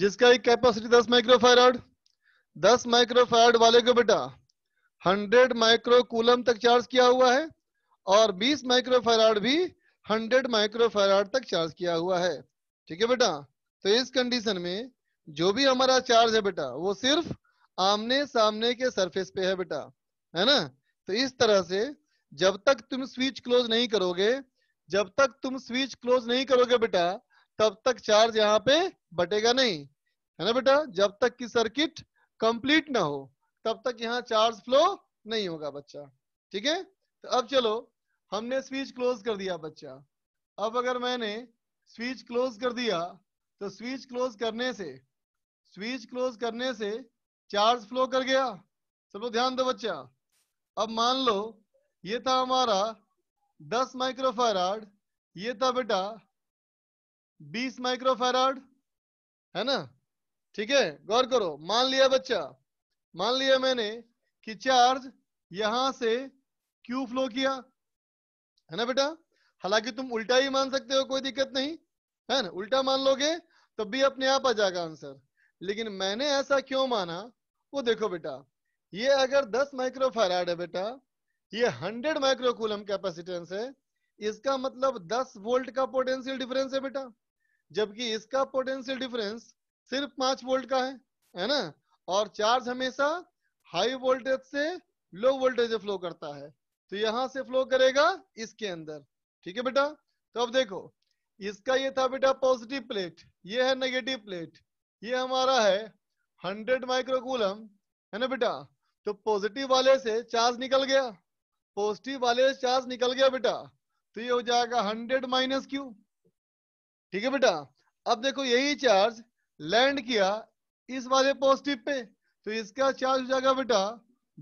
जिसका एक capacity 10 microfarad 10 microfarad वाले को बेटा 100 माइक्रो कूलम तक चार्ज किया हुआ है और 20 माइक्रोफेराड भी 100 माइक्रोफेराड तक चार्ज किया हुआ है ठीक है बेटा तो इस कंडीशन में जो भी हमारा चार्ज है बेटा वो सिर्फ आमने सामने के सरफेस पे है बेटा है ना तो इस तरह से जब तक तुम स्विच क्लोज नहीं करोगे जब तक तुम स्विच क्लोज नहीं करोगे बेटा तब तक चार्ज यहाँ पे बटेगा नहीं है ना बेटा जब तक कि सर्किट कंप्लीट ना हो तब तक यहाँ चार्ज फ्लो नहीं होगा बच्चा ठीक है तो अब चलो हमने स्विच क्लोज कर दिया बच्चा अब अगर मैंने स्विच क्लोज कर दिया तो स्विच क्लोज करने से स्विच क्लोज करने से चार्ज फ्लो कर गया चलो ध्यान दो बच्चा अब मान लो ये था हमारा 10 माइक्रोफाराड ये था बेटा 20 माइक्रोफेराड है ना ठीक है गौर करो मान लिया बच्चा मान लिया मैंने कि चार्ज यहां से क्यू फ्लो किया है ना बेटा हालांकि तुम उल्टा ही मान सकते हो कोई दिक्कत नहीं है ना उल्टा मान लोगे तो भी अपने आप आ जाएगा आंसर लेकिन मैंने ऐसा क्यों माना वो देखो बेटा ये अगर 10 माइक्रोफैराड है बेटा ये 100 माइक्रोकूलम कैपेसिटेंस है इसका मतलब 10 वोल्ट का पोटेंशियल डिफरेंस है बेटा जबकि इसका पोटेंशियल डिफरेंस सिर्फ पांच वोल्ट का है है ना और चार्ज हमेशा हाई वोल्टेज से लो वोल्टेज फ्लो करता है तो यहां से फ्लो करेगा इसके अंदर ठीक है बेटा तो अब देखो इसका ये था बेटा पॉजिटिव प्लेट ये है नेगेटिव प्लेट ये हमारा है हंड्रेड माइक्रोकूलम है ना बेटा तो पॉजिटिव वाले से चार्ज निकल गया पॉजिटिव वाले से चार्ज निकल गया बेटा तो ये हो जाएगा हंड्रेड माइनस क्यू ठीक है बेटा अब देखो यही चार्ज लैंड किया इस वाले पॉजिटिव पे तो इसका चार्ज हो जाएगा बेटा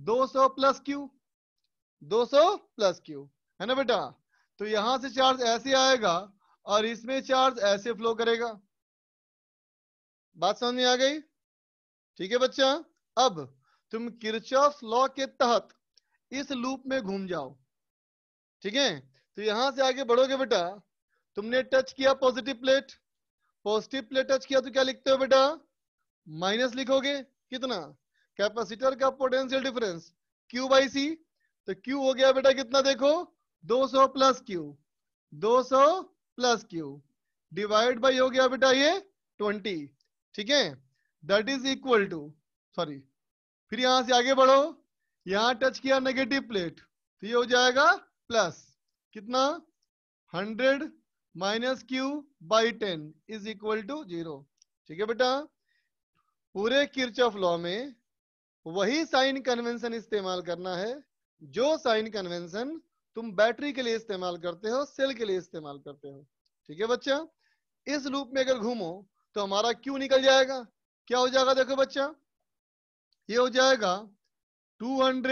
200 प्लस क्यू 200 प्लस क्यू है ना बेटा तो यहां से चार्ज ऐसे आएगा और इसमें चार्ज ऐसे फ्लो करेगा बात समझ में आ गई ठीक है बच्चा अब तुम किरचॉफ लॉ के तहत इस लूप में घूम जाओ ठीक है तो यहां से आगे बढ़ोगे बेटा तुमने टच किया positive plate positive plate touch किया तो क्या लिखते हो बेटा माइनस लिखोगे कितना कैपेसिटर का potential difference Q by C तो Q हो गया बेटा कितना देखो 200 सौ प्लस क्यू दो प्लस क्यू डिवाइड बाई हो गया बेटा ये 20 ठीक है that is equal to sorry फिर यहां से आगे बढ़ो यहां टच किया नेगेटिव प्लेट तो ये हो जाएगा प्लस कितना minus Q by ten is equal to zero ठीक है बेटा पूरे किर्च ऑफ लॉ में वही साइन कन्वेंशन इस्तेमाल करना है जो साइन कन्वेंशन तुम बैटरी के लिए इस्तेमाल करते हो सेल के लिए इस्तेमाल करते हो ठीक है बच्चा इस लूप में अगर घूमो तो हमारा क्यू निकल जाएगा क्या हो जाएगा देखो बच्चा ये हो जाएगा 200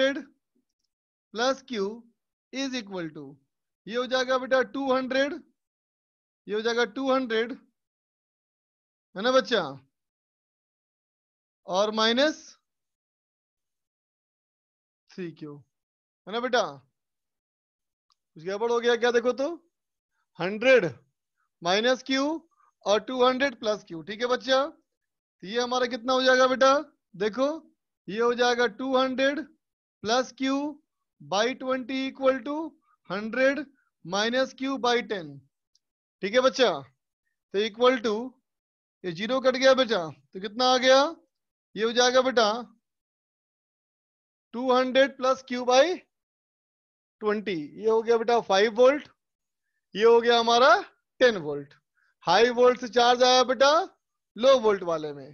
plus Q is equal to ये हो जाएगा बेटा 200 ये हो जाएगा टू हंड्रेड है ना बच्चा और माइनस थ्री क्यू है ना बेटा कुछ गड़बड़ हो गया क्या देखो तो हंड्रेड माइनस क्यू और टू हंड्रेड प्लस क्यू ठीक है बच्चा तो ये हमारा कितना हो जाएगा बेटा देखो ये हो जाएगा two hundred plus Q by twenty equal to hundred minus Q by ten ठीक है बच्चा तो इक्वल टू ये जीरो कट गया बेटा तो कितना आ गया ये हो जाएगा बेटा 200 प्लस क्यू बाई ट्वेंटी ये हो गया बेटा 5 वोल्ट ये हो गया हमारा 10 वोल्ट हाई वोल्ट से चार्ज आया बेटा लो वोल्ट वाले में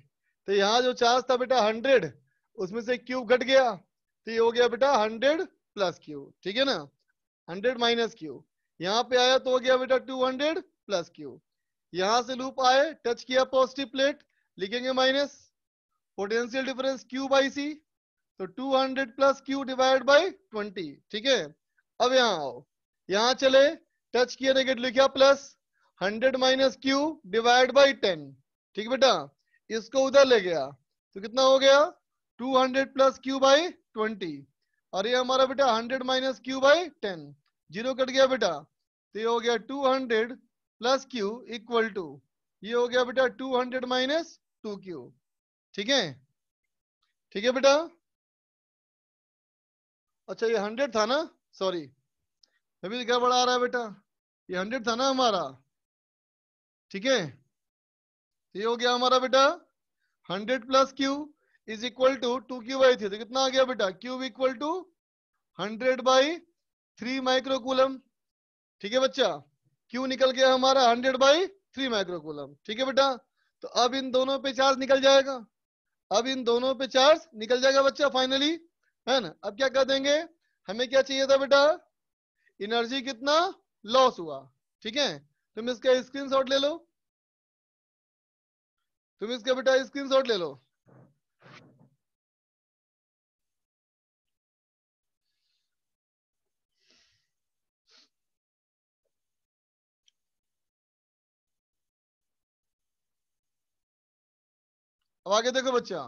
तो यहाँ जो चार्ज था बेटा 100 उसमें से क्यू घट गया तो ये हो गया बेटा 100 प्लस क्यू ठीक है ना 100 माइनस क्यू यहाँ पे आया तो हो गया बेटा 200 प्लस क्यू यहां से लूप आए टच किया पॉजिटिव प्लेट लिखेंगे minus potential difference Q by C तो 200 hundred plus Q divide by twenty ठीक है अब यहां आओ यहां चले टच किया नेगेटिव लिखा plus 100 minus Q divide by ten ठीक है बेटा इसको उधर ले गया तो कितना हो गया 200 hundred plus Q by twenty और ये हमारा बेटा 100 minus Q by ten zero cut गया बेटा तो ये हो गया 200 hundred plus Q equal to ये हो गया बेटा two hundred minus two Q ठीक है ठीक है बेटा अच्छा ये हंड्रेड था ना सॉरी अभी क्या बड़ा आ रहा है बेटा ये हंड्रेड था ना हमारा ठीक है ये हो गया हमारा बेटा hundred plus Q is equal to two Q by three तो कितना आ गया बेटा Q equal to hundred by three microcoulomb ठीक है बच्चा क्यू निकल गया हमारा हंड्रेड बाई थ्री माइक्रोकूलम ठीक है बेटा तो अब इन दोनों पे चार्ज निकल जाएगा अब इन दोनों पे चार्ज निकल जाएगा बच्चा फाइनली है ना अब क्या कर देंगे हमें क्या चाहिए था बेटा एनर्जी कितना लॉस हुआ ठीक है तुम इसका स्क्रीनशॉट ले लो तुम इसका बेटा स्क्रीनशॉट ले लो अब आगे देखो बच्चा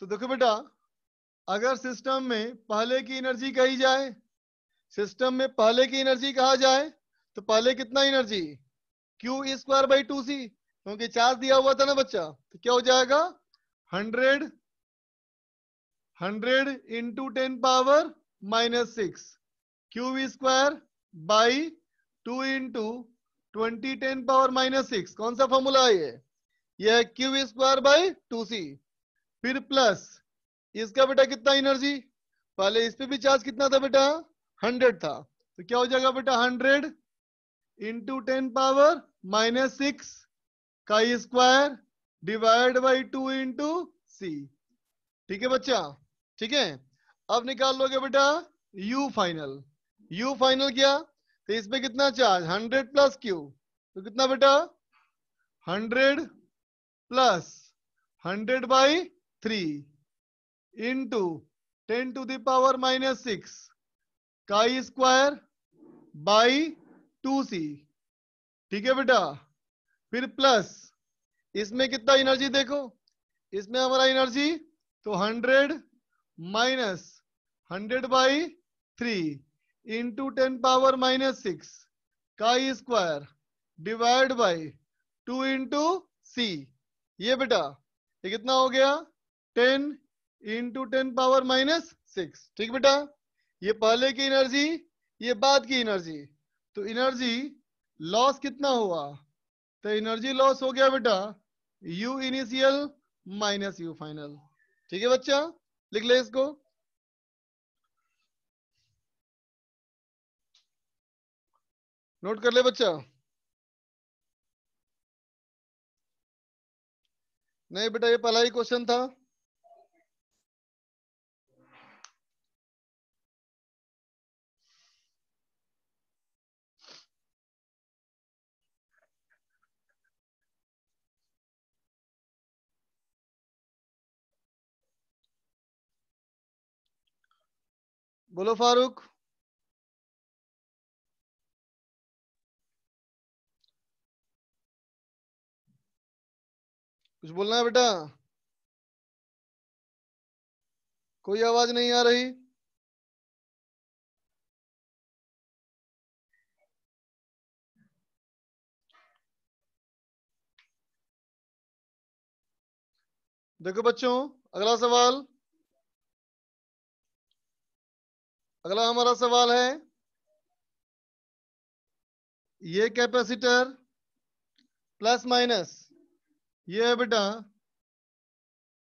तो देखो बेटा अगर सिस्टम में पहले की एनर्जी कही जाए सिस्टम में पहले की एनर्जी कहा जाए तो पहले कितना energy Q square by two C क्योंकि चार्ज दिया हुआ था ना बच्चा तो क्या हो जाएगा hundred hundred into ten power minus six Q square by two into twenty ten power minus six कौन सा फॉर्मूला है ये यह Q square by two C फिर प्लस इसका बेटा कितना एनर्जी पहले इस पे भी चार्ज कितना था बेटा हंड्रेड था तो क्या हो जाएगा बेटा hundred into ten power minus six का square divide by two into C ठीक है बच्चा ठीक है अब निकाल लोगे बेटा यू फाइनल यू फाइनल क्या तो इस पे कितना चार्ज हंड्रेड प्लस क्यू तो कितना बेटा hundred plus hundred by three into ten to the power minus six का स्क्वायर बाई टू सी ठीक है बेटा फिर प्लस इसमें कितना एनर्जी देखो इसमें हमारा एनर्जी तो hundred minus hundred by three into ten power minus six का square divide by two into C ये बेटा ये कितना हो गया ten into ten power minus six ठीक बेटा ये पहले की एनर्जी ये बाद की एनर्जी तो एनर्जी लॉस कितना हुआ तो एनर्जी लॉस हो गया बेटा U initial minus U final ठीक है बच्चा लिख ले इसको नोट कर ले बच्चा नहीं बेटा ये पहला ही क्वेश्चन था बोलो फारूक कुछ बोलना है बेटा कोई आवाज नहीं आ रही देखो बच्चों अगला सवाल अगला हमारा सवाल है ये कैपेसिटर प्लस माइनस ये है बेटा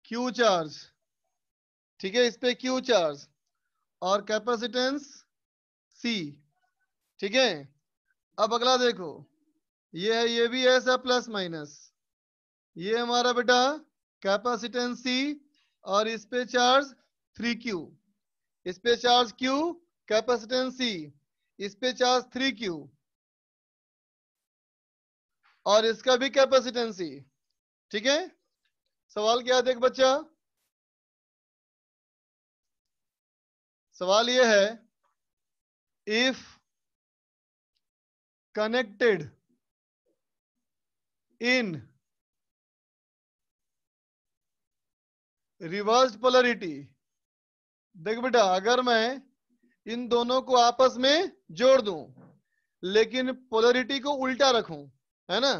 क्यू चार्ज ठीक है इस पे क्यू चार्ज और कैपेसिटेंस सी ठीक है अब अगला देखो ये है ये भी ऐसा प्लस माइनस ये हमारा बेटा कैपेसिटेंस C और इस पे चार्ज थ्री क्यू इस पे चार्ज क्यू कैपेसिटेंस C इस पे चार्ज थ्री क्यू और इसका भी कैपेसिटेंस ठीक है सवाल क्या है देख बच्चा सवाल यह है if connected in reverse polarity देख बेटा अगर मैं इन दोनों को आपस में जोड़ दूं लेकिन पोलरिटी को उल्टा रखूं है ना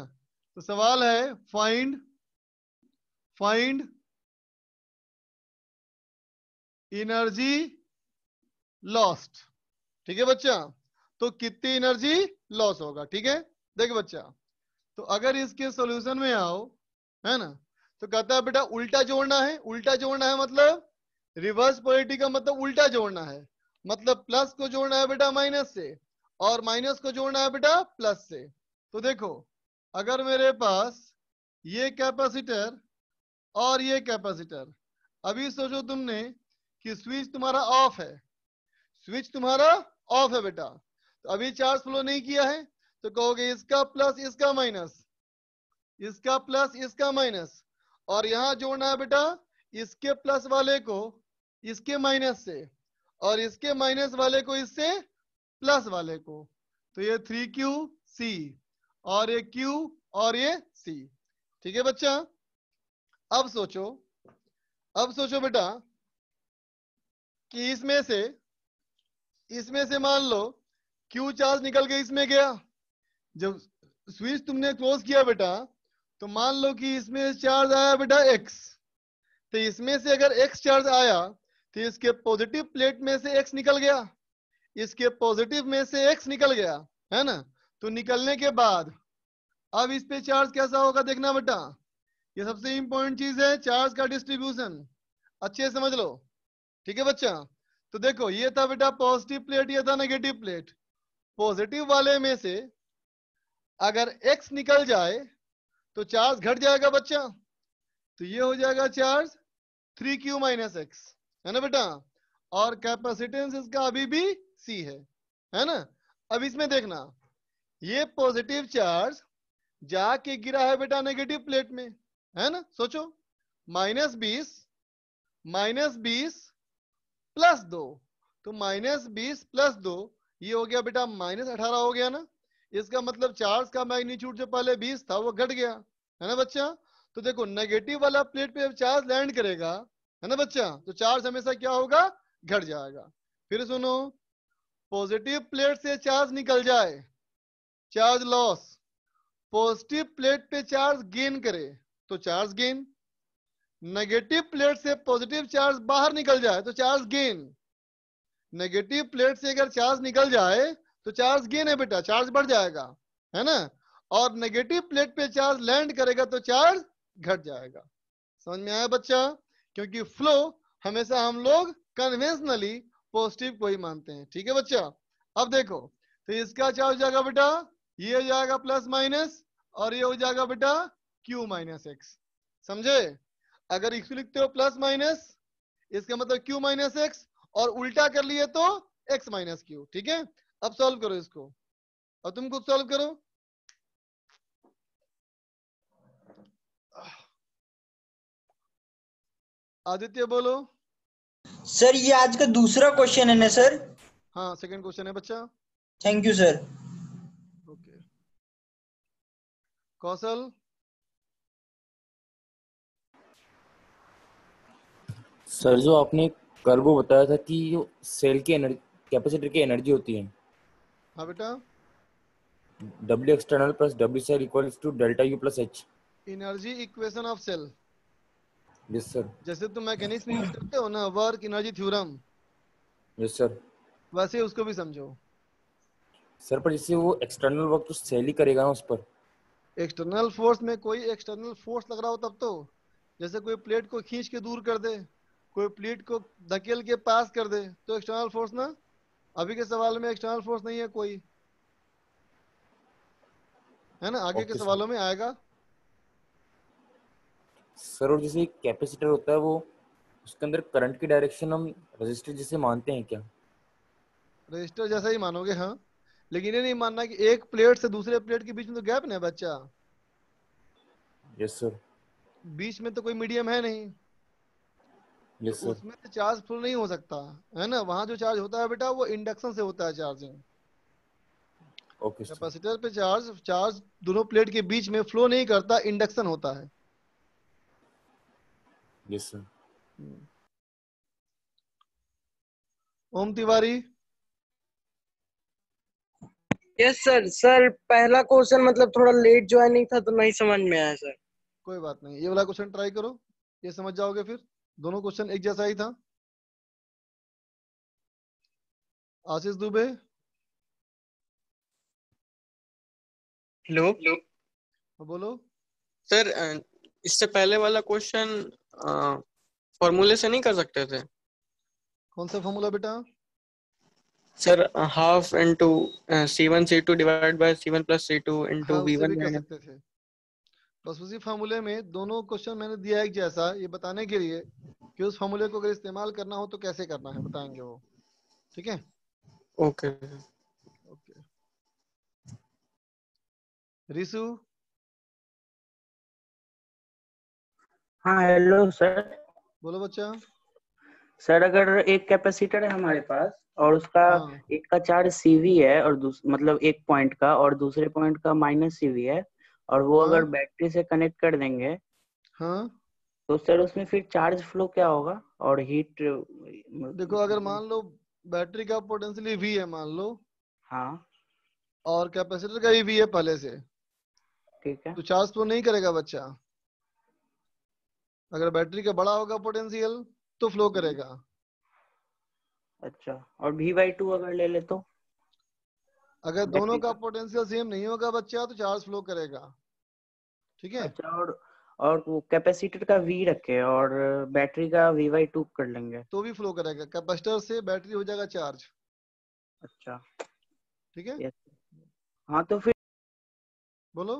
तो सवाल है फाइंड find एनर्जी लॉस्ट ठीक है बच्चा तो कितनी एनर्जी लॉस होगा ठीक है देखिए बच्चा तो अगर इसके सॉल्यूशन में आओ है ना तो कहता है बेटा उल्टा जोड़ना है उल्टा जोड़ना है मतलब रिवर्स पॉलिटी का मतलब उल्टा जोड़ना है मतलब प्लस को जोड़ना है बेटा माइनस से और माइनस को जोड़ना है बेटा प्लस से तो देखो अगर मेरे पास ये कैपेसिटर और ये कैपेसिटर अभी सोचो तुमने कि स्विच तुम्हारा ऑफ है स्विच तुम्हारा ऑफ है बेटा तो अभी चार्ज फ्लो नहीं किया है तो कहोगे इसका प्लस इसका माइनस इसका प्लस इसका माइनस और यहां जोड़ना है बेटा इसके प्लस वाले को इसके माइनस से और इसके माइनस वाले को इससे प्लस वाले को तो ये थ्री क्यू सी और ये क्यू और ये सी ठीक है बच्चा अब सोचो अब सोचो बेटा कि इसमें से इसमें से मान लो क्यू चार्ज निकल के इसमें गया जब स्विच तुमने क्लोज किया बेटा तो मान लो कि इसमें चार्ज आया बेटा एक्स तो इसमें से अगर एक्स चार्ज आया तो इसके पॉजिटिव प्लेट में से एक्स निकल गया इसके पॉजिटिव में से एक्स निकल गया है ना तो निकलने के बाद अब इस पे चार्ज कैसा होगा देखना बेटा ये सबसे इंपॉर्टेंट चीज है चार्ज का डिस्ट्रीब्यूशन अच्छे समझ लो ठीक है बच्चा तो देखो ये था बेटा पॉजिटिव प्लेट ये था नेगेटिव प्लेट पॉजिटिव वाले में से अगर एक्स निकल जाए तो चार्ज घट जाएगा बच्चा तो ये हो जाएगा charge three Q minus x है ना बेटा और कैपेसिटेंस इसका अभी भी सी है है ना अब इसमें देखना ये पॉजिटिव चार्ज जाके गिरा है बेटा नेगेटिव प्लेट में है ना सोचो माइनस बीस माइनस बीस प्लस दो तो माइनस बीस प्लस दो ये हो गया बेटा माइनस अठारह हो गया ना इसका मतलब चार्ज का मैग्नीट्यूड जो पहले बीस था वो घट गया है ना बच्चा तो देखो नेगेटिव वाला प्लेट पे चार्ज लैंड करेगा है ना बच्चा तो चार्ज हमेशा क्या होगा घट जाएगा फिर सुनो पॉजिटिव प्लेट से चार्ज निकल जाए चार्ज लॉस पॉजिटिव प्लेट पे चार्ज गेन करे तो चार्ज गेन नेगेटिव प्लेट से पॉजिटिव चार्ज बाहर निकल जाए तो चार्ज गेन नेगेटिव प्लेट से अगर चार्ज निकल जाए तो चार्ज गेन है बेटा चार्ज बढ़ जाएगा है ना और नेगेटिव प्लेट पे चार्ज लैंड करेगा तो चार्ज घट जाएगा समझ में आया बच्चा क्योंकि फ्लो हमेशा हम लोग कन्वेंशनली पॉजिटिव को ही मानते हैं ठीक है बच्चा अब देखो तो इसका चार्ज जाएगा बेटा ये हो जाएगा प्लस माइनस और ये हो जाएगा बेटा क्यू माइनस एक्स समझे अगर इसको लिखते हो प्लस माइनस इसका मतलब क्यू माइनस एक्स और उल्टा कर लिए तो एक्स माइनस क्यू ठीक है अब सॉल्व करो इसको और तुम खुद सॉल्व करो आदित्य बोलो सर ये आज का दूसरा क्वेश्चन है ना सर हाँ सेकंड क्वेश्चन है बच्चा thank you sir okay Kaushal sir जो आपने कल वो बताया था कि जो सेल की एनर्जी कैपेसिटर की एनर्जी होती है हाँ बेटा W external plus W cell equals to delta U plus H energy equation of cell yes sir जैसे तुम मैकेनिक्स में यूज करते हो ना work energy theorem yes sir वैसे उसको भी समझो सर पर जैसे वो एक्सटर्नल वर्क तो सेल ही करेगा ना उस पर एक्सटर्नल फोर्स में कोई एक्सटर्नल फोर्स लग रहा हो तब तो जैसे कोई प्लेट को खींच के दूर कर दे कोई प्लीट को धकेल के पास कर दे तो एक्सटर्नल फोर्स ना अभी के सवाल में एक्सटर्नल फोर्स नहीं है कोई है ना आगे के सवालों में आएगा सर और जैसे कैपेसिटर होता है वो उसके अंदर करंट की डायरेक्शन हम रजिस्टर जैसे मानते हैं क्या रजिस्टर जैसा ही मानोगे हाँ लेकिन ये नहीं मानना कि एक प्लेट से दूसरे प्लेट के बीच में तो गैप नहीं है बच्चा यस सर बीच में तो कोई मीडियम है नहीं yes, तो उसमें से चार्ज फुल नहीं हो सकता है ना वहाँ जो चार्ज होता है बेटा वो इंडक्शन से होता है चार्जिंग okay, कैपेसिटर पे चार्ज चार्ज दोनों प्लेट के बीच में फ्लो नहीं करता इंडक्शन होता है sir hmm. Om Tiwari yes sir sir पहला क्वेश्चन मतलब थोड़ा लेट ज्वाइनिंग था तो नहीं समझ में आया सर कोई बात नहीं ये वाला क्वेश्चन ट्राई करो ये समझ जाओगे फिर दोनों क्वेश्चन एक जैसा ही था आशीष दुबे हेलो हाँ, बोलो सर इससे पहले वाला क्वेश्चन फॉर्मूले से नहीं कर सकते थे कौन सा फॉर्मूला बेटा sir half into C one C two divide by C one plus C two into V one बस उसी फार्मूले में दोनों क्वेश्चन मैंने दिया है जैसा ये बताने के लिए कि उस फार्मूले को अगर इस्तेमाल करना हो तो कैसे करना है बताएंगे वो ठीक है ओके ओके रिसु हाँ हेलो सर बोलो बच्चा सर अगर एक कैपेसिटर है हमारे पास और उसका हाँ. एक का चार्ज सीवी है और मतलब एक पॉइंट का और दूसरे पॉइंट का माइनस सीवी है और वो हाँ? अगर बैटरी से कनेक्ट कर देंगे हाँ तो सर उसमें फिर चार्ज फ्लो क्या होगा और हीट मतलब देखो अगर मतलब मान लो बैटरी का पोटेंशियल भी है मान लो हाँ और कैपेसिटर का भी है पहले से ठीक है तो चार्ज तो नहीं करेगा बच्चा अगर बैटरी का बड़ा होगा पोटेंशियल तो फ्लो करेगा अच्छा और भी बाई टू अगर ले ले तो अगर दोनों का पोटेंशियल सेम नहीं होगा बच्चा तो चार्ज फ्लो करेगा ठीक है अच्छा और और वो कैपेसिटर का वी रखे और बैटरी का वी वाई टू कर लेंगे तो भी फ्लो करेगा कैपेसिटर से बैटरी हो जाएगा चार्ज अच्छा ठीक है हाँ तो फिर बोलो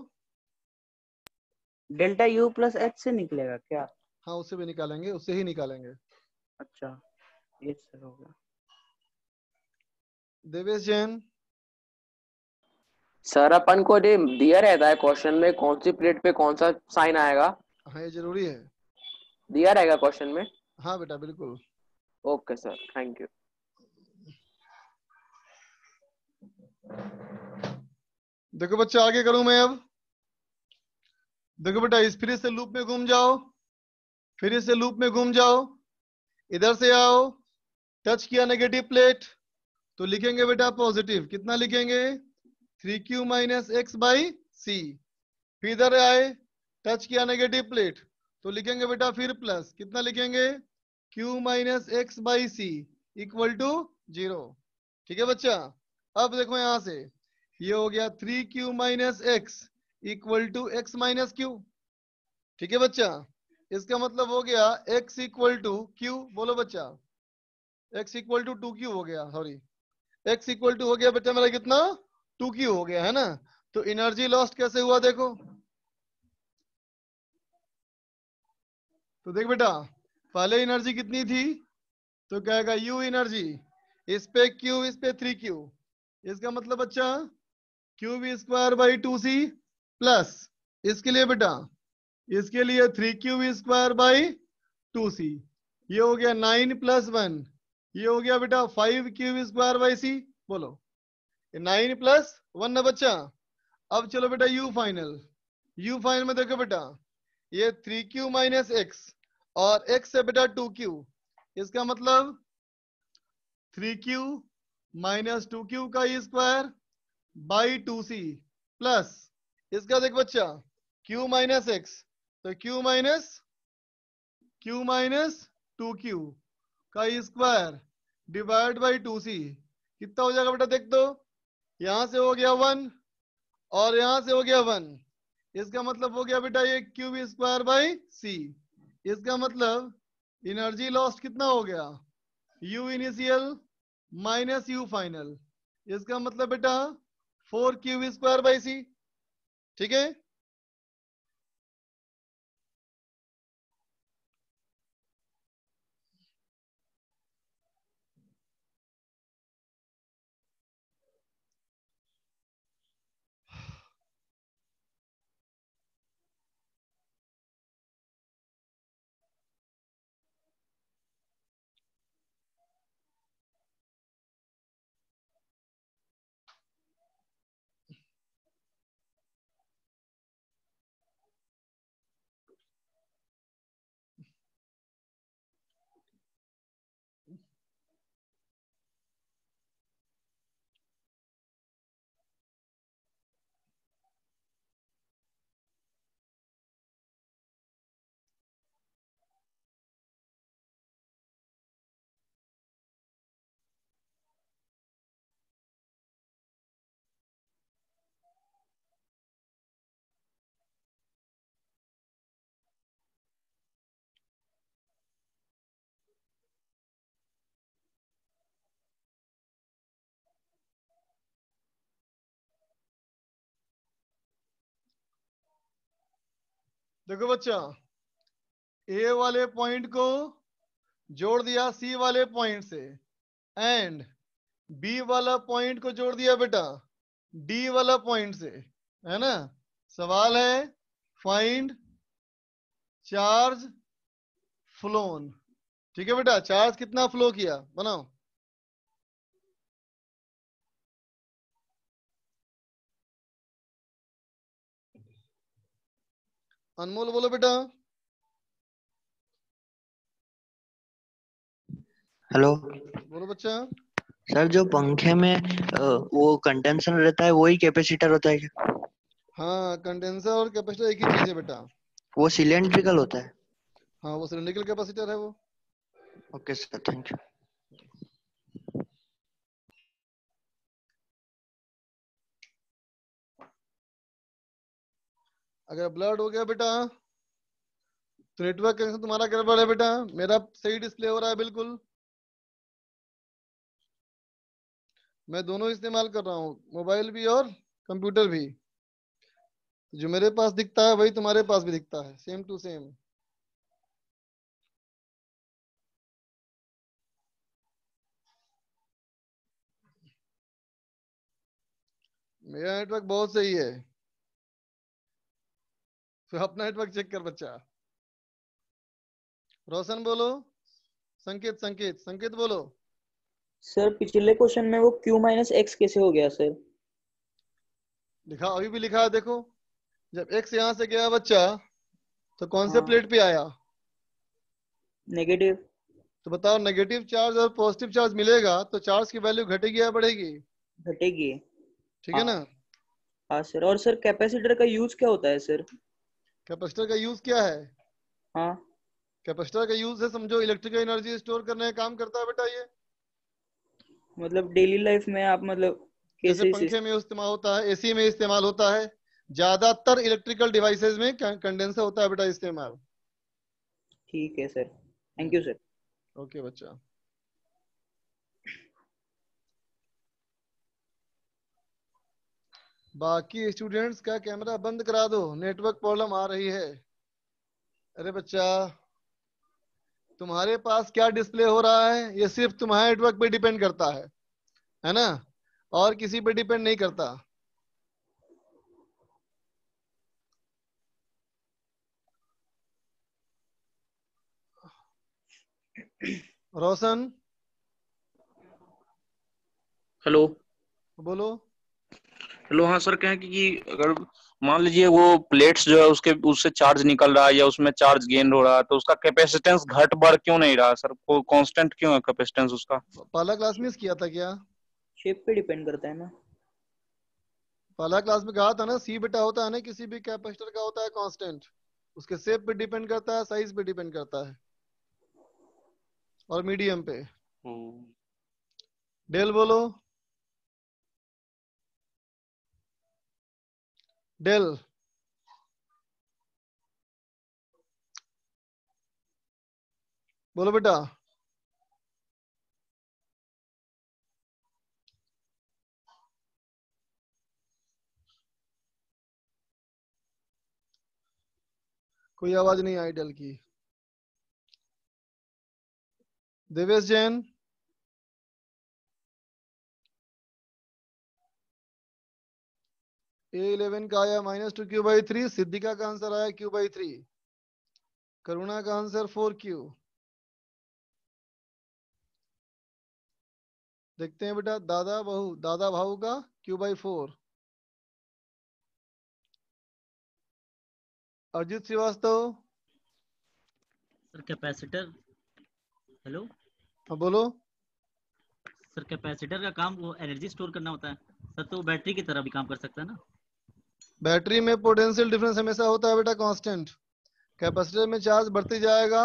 डेल्टा यू प्लस एच से निकलेगा क्या हाँ उससे भी निकालेंगे उससे ही निकालेंगे अच्छा ये सर होगा देवेश जैन सर अपन को दे दिया रहता है क्वेश्चन में कौन सी प्लेट पे कौन सा साइन आएगा हाँ ये जरूरी है दिया रहेगा क्वेश्चन में हाँ बेटा बिल्कुल ओके सर थैंक यू देखो बच्चे आगे करूं मैं अब देखो बेटा इस फिर से लूप में घूम जाओ फिर से लूप में घूम जाओ इधर से आओ टच किया नेगेटिव प्लेट तो लिखेंगे बेटा पॉजिटिव कितना लिखेंगे three Q minus X by C फिर इधर आए टच किया नेगेटिव प्लेट तो लिखेंगे बेटा फिर प्लस कितना लिखेंगे Q minus X by C equal to zero ठीक है बच्चा अब देखो यहां से ये हो गया three Q minus x equal to X minus Q ठीक है बच्चा इसका मतलब हो गया x इक्वल टू क्यू बोलो बच्चा x equal to two Q हो गया सॉरी x इक्वल टू हो गया बच्चा मेरा कितना टू क्यू हो गया है ना तो एनर्जी लॉस्ट कैसे हुआ देखो तो देख बेटा पहले एनर्जी कितनी थी तो कहेगा यू एनर्जी इस पे क्यू इस पे थ्री क्यू इसका मतलब अच्छा Q V square by two C plus इसके लिए बेटा इसके लिए three Q V square by two C ये हो गया नाइन प्लस वन ये हो गया बेटा five Q square by C बोलो नाइन प्लस वन ना बच्चा अब चलो बेटा यू फाइनल यू फाइनल में देखो बेटा ये थ्री क्यू माइनस एक्स और एक्स है बेटा टू क्यू इसका मतलब three Q minus two Q का square by two C plus इसका देख बच्चा क्यू माइनस एक्स तो Q minus Q minus two Q का square divide by two C कितना हो जाएगा बेटा देख दो तो? यहां से हो गया वन और यहां से हो गया वन इसका मतलब हो गया बेटा ये क्यूबी स्क्वायर बाई सी इसका मतलब एनर्जी लॉस्ट कितना हो गया U initial minus U final इसका मतलब बेटा four cube square by C ठीक है देखो बच्चा ए वाले पॉइंट को जोड़ दिया सी वाले पॉइंट से एंड बी वाला पॉइंट को जोड़ दिया बेटा डी वाला पॉइंट से है ना सवाल है फाइंड चार्ज फ्लोन ठीक है बेटा चार्ज कितना फ्लो किया बनाओ अनमोल बोलो बेटा हेलो बोलो बच्चा सर जो पंखे में वो कंडेंसर रहता है वही कैपेसिटर होता है क्या हाँ कंडेंसर और कैपेसिटर एक ही चीज है बेटा वो सिलेंड्रिकल होता है हाँ वो सिलेंड्रिकल कैपेसिटर है वो ओके सर थैंक यू अगर ब्लड हो गया बेटा तो नेटवर्क कनेक्शन तुम्हारा गड़बड़ है बेटा मेरा सही डिस्प्ले हो रहा है बिल्कुल मैं दोनों इस्तेमाल कर रहा हूँ मोबाइल भी और कंप्यूटर भी जो मेरे पास दिखता है वही तुम्हारे पास भी दिखता है सेम टू सेम मेरा नेटवर्क बहुत सही है तो अपना नेटवर्क चेक कर बच्चा रोशन बोलो संकेत संकेत संकेत बोलो सर पिछले क्वेश्चन में वो q माइनस एक्स कैसे हो गया सर लिखा अभी भी लिखा है देखो जब x यहाँ से गया बच्चा तो कौन से हाँ। प्लेट पे आया नेगेटिव तो बताओ नेगेटिव चार्ज और पॉजिटिव चार्ज मिलेगा तो चार्ज की वैल्यू घटेगी या बढ़ेगी घटेगी ठीक हाँ। है ना हाँ।, हाँ सर और सर कैपेसिटर का यूज क्या होता है सर कैपेसिटर का यूज क्या है हाँ कैपेसिटर का यूज है समझो इलेक्ट्रिकल एनर्जी स्टोर करने का काम करता है बेटा ये मतलब डेली लाइफ में आप मतलब जैसे पंखे में इस्तेमाल होता है एसी में इस्तेमाल होता है ज्यादातर इलेक्ट्रिकल डिवाइसेस में कंडेंसर होता है बेटा इस्तेमाल ठीक है sir thank you sir okay बच्चा बाकी स्टूडेंट्स का कैमरा बंद करा दो नेटवर्क प्रॉब्लम आ रही है अरे बच्चा तुम्हारे पास क्या डिस्प्ले हो रहा है ये सिर्फ तुम्हारे नेटवर्क पे डिपेंड करता है है ना और किसी पे डिपेंड नहीं करता रोशन हेलो बोलो चलो हाँ सर कहें कि अगर मान लीजिए वो प्लेट्स जो है उसके उससे चार्ज निकल रहा है या उसमें चार्ज गेन हो रहा है तो उसका कैपेसिटेंस घट बढ़ क्यों नहीं रहा सर को कांस्टेंट क्यों है कैपेसिटेंस उसका पहला क्लास में किया था क्या शेप पे डिपेंड करता है ना पहला क्लास में कहा था ना सी बेटा होता है ना किसी भी कैपेसिटर का होता है कांस्टेंट उसके शेप पे डिपेंड करता है साइज पे डिपेंड करता है और मीडियम पे डेल हम्म। बोलो del बोलो बेटा कोई आवाज नहीं आई डेल की देवेश जैन इलेवन का आया minus two Q by three Siddhika का आंसर आया क्यू बाई थ्री करुणा का आंसर फोर क्यू देखते हैं बेटा दादा बहू दादा भाऊ का क्यू बाई फोर अर्जित श्रीवास्तव सर कैपेसिटर हेलो हाँ बोलो सर कैपेसिटर का काम वो एनर्जी स्टोर करना होता है सर तो बैटरी की तरह भी काम कर सकता है ना बैटरी में पोटेंशियल डिफरेंस हमेशा होता है बेटा कांस्टेंट कैपेसिटर में चार्ज बढ़ती जाएगा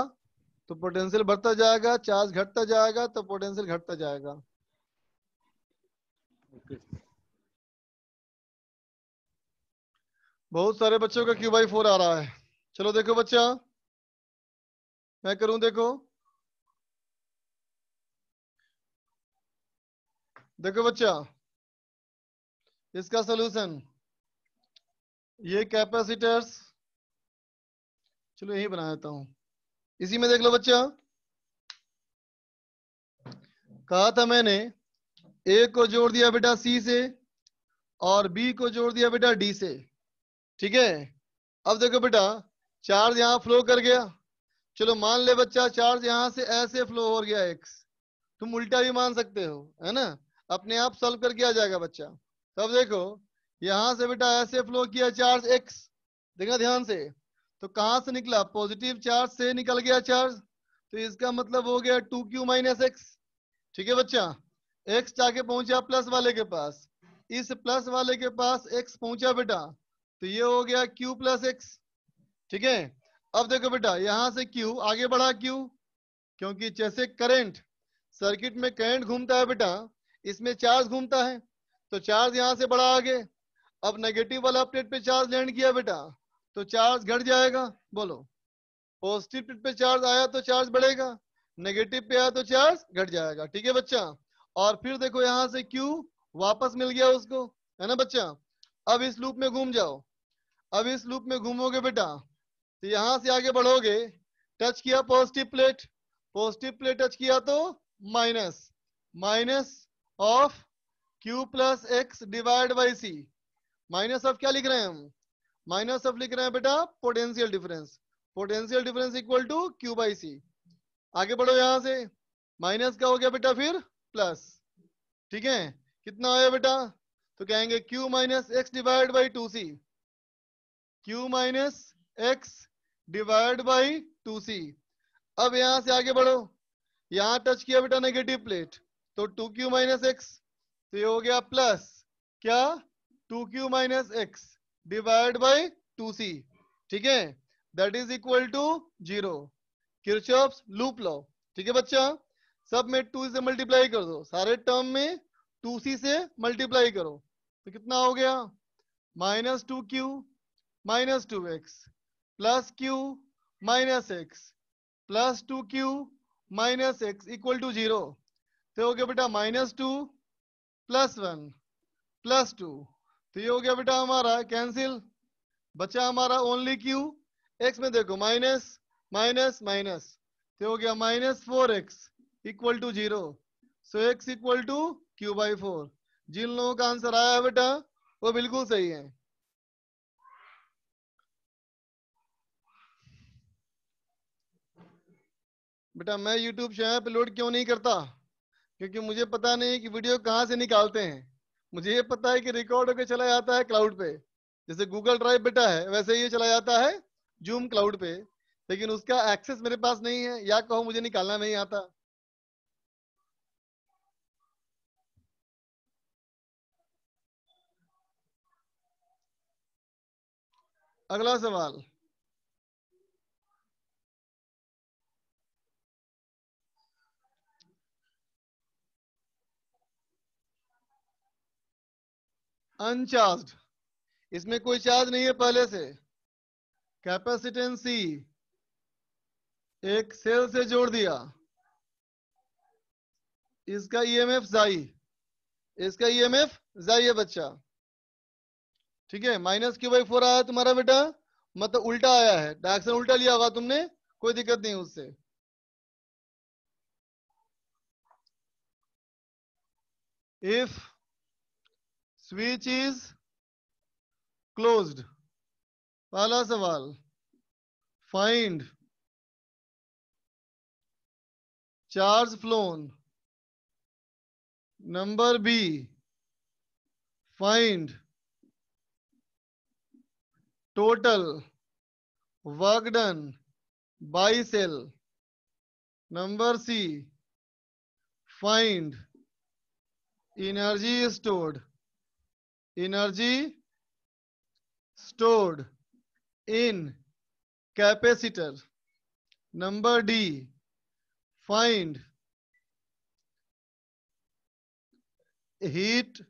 तो पोटेंशियल बढ़ता जाएगा चार्ज घटता जाएगा तो पोटेंशियल घटता जाएगा okay. बहुत सारे बच्चों का क्यू बाई फोर आ रहा है चलो देखो बच्चा मैं करूं देखो देखो बच्चा इसका सोल्यूशन ये कैपेसिटर्स चलो यही बना देता हूं इसी में देख लो बच्चा कहा था मैंने ए को जोड़ दिया बेटा सी से और बी को जोड़ दिया बेटा डी से ठीक है अब देखो बेटा चार्ज यहां फ्लो कर गया चलो मान ले बच्चा चार्ज यहां से ऐसे फ्लो हो गया एक्स तुम उल्टा भी मान सकते हो है ना अपने आप सॉल्व करके आ जाएगा बच्चा तब देखो यहां से बेटा ऐसे फ्लो किया चार्ज एक्स देखा ध्यान से तो कहां से निकला पॉजिटिव चार्ज से निकल गया चार्ज तो इसका मतलब हो गया टू क्यू माइनस एक्स ठीक है बच्चा एक्स जाके पहुंचा प्लस वाले के पास इस प्लस वाले के पास एक्स पहुंचा बेटा तो ये हो गया क्यू प्लस एक्स ठीक है अब देखो बेटा यहां से क्यू आगे बढ़ा क्यू क्योंकि जैसे करंट सर्किट में करंट घूमता है बेटा इसमें चार्ज घूमता है तो चार्ज यहां से बढ़ा आगे अब नेगेटिव वाला प्लेट पे चार्ज लैंड किया बेटा तो चार्ज घट जाएगा बोलो पॉजिटिव प्लेट पे चार्ज आया तो चार्ज बढ़ेगा नेगेटिव पे आया तो चार्ज घट जाएगा ठीक है बच्चा और फिर देखो यहाँ से क्यू वापस मिल गया उसको है ना बच्चा अब इस लूप में घूम जाओ अब इस लूप में घूमोगे बेटा तो यहाँ से आगे बढ़ोगे टच किया positive plate positive plate touch किया तो minus minus of Q plus X divide by C minus of क्या लिख रहे हैं हम माइनस ऑफ लिख रहे हैं बेटा potential difference potential difference equal to Q by C आगे बढ़ो यहां से माइनस का हो गया बेटा फिर प्लस ठीक है कितना आया बेटा तो कहेंगे q minus X divide by two C Q minus X divide by two C अब यहां से आगे बढ़ो यहां टच किया बेटा नेगेटिव प्लेट तो टू क्यू माइनस एक्स तो ये हो गया प्लस क्या two Q minus X divide by two C ठीक है that is equal to zero Kirchhoff's loop लो ठीक है बच्चा सब में टू से मल्टीप्लाई कर दो सारे टर्म में टू सी से मल्टीप्लाई करो तो कितना हो गया minus two Q minus two x plus q minus x plus two Q minus x equal to zero तो हो गया बेटा minus two plus one plus two तो ये हो गया बेटा हमारा कैंसिल बचा हमारा ओनली क्यू एक्स में देखो माइनस माइनस माइनस तो हो गया minus four x equal to zero so x equal to Q by four जिन लोगों का आंसर आया है बेटा वो बिल्कुल सही है बेटा मैं YouTube चैनल अपलोड क्यों नहीं करता क्योंकि मुझे पता नहीं कि वीडियो कहाँ से निकालते हैं मुझे ये पता है कि रिकॉर्ड होकर चला जाता है क्लाउड पे जैसे गूगल ड्राइव बेटा है वैसे ये चला जाता है जूम क्लाउड पे लेकिन उसका एक्सेस मेरे पास नहीं है या कहो मुझे निकालना नहीं आता अगला सवाल अनचार्ज इसमें कोई चार्ज नहीं है पहले से कैपेसिटेंसी एक सेल से जोड़ दिया इसका ईएमएफ e जाई इसका ईएमएफ e जाई है बच्चा ठीक है माइनस क्यू बाई फोर आया तुम्हारा बेटा मतलब उल्टा आया है डायरेक्शन उल्टा लिया होगा तुमने कोई दिक्कत नहीं उससे इफ स्विच इज क्लोज्ड पहला सवाल find charge flown number B find total work done by cell number C find energy stored energy stored in capacitor number d find heat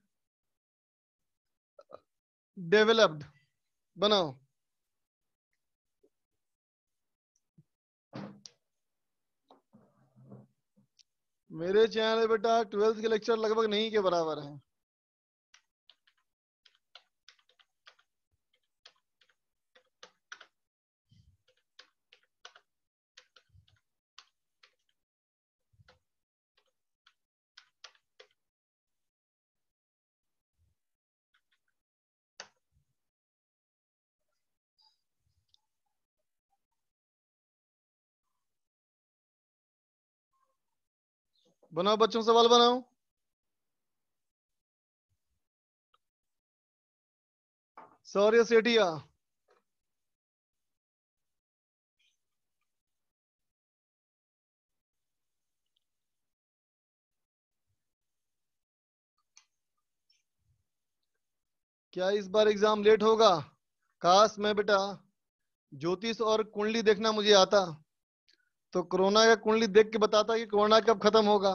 developed बनाओ मेरे चैनल बेटा ट्वेल्थ के lecture लगभग नहीं के बराबर हैं बनाओ बच्चों सवाल बनाओ सौर्य सेठिया क्या इस बार एग्जाम लेट होगा काश मैं बेटा ज्योतिष और कुंडली देखना मुझे आता तो कोरोना का कुंडली देख के बताता है कि कोरोना कब खत्म होगा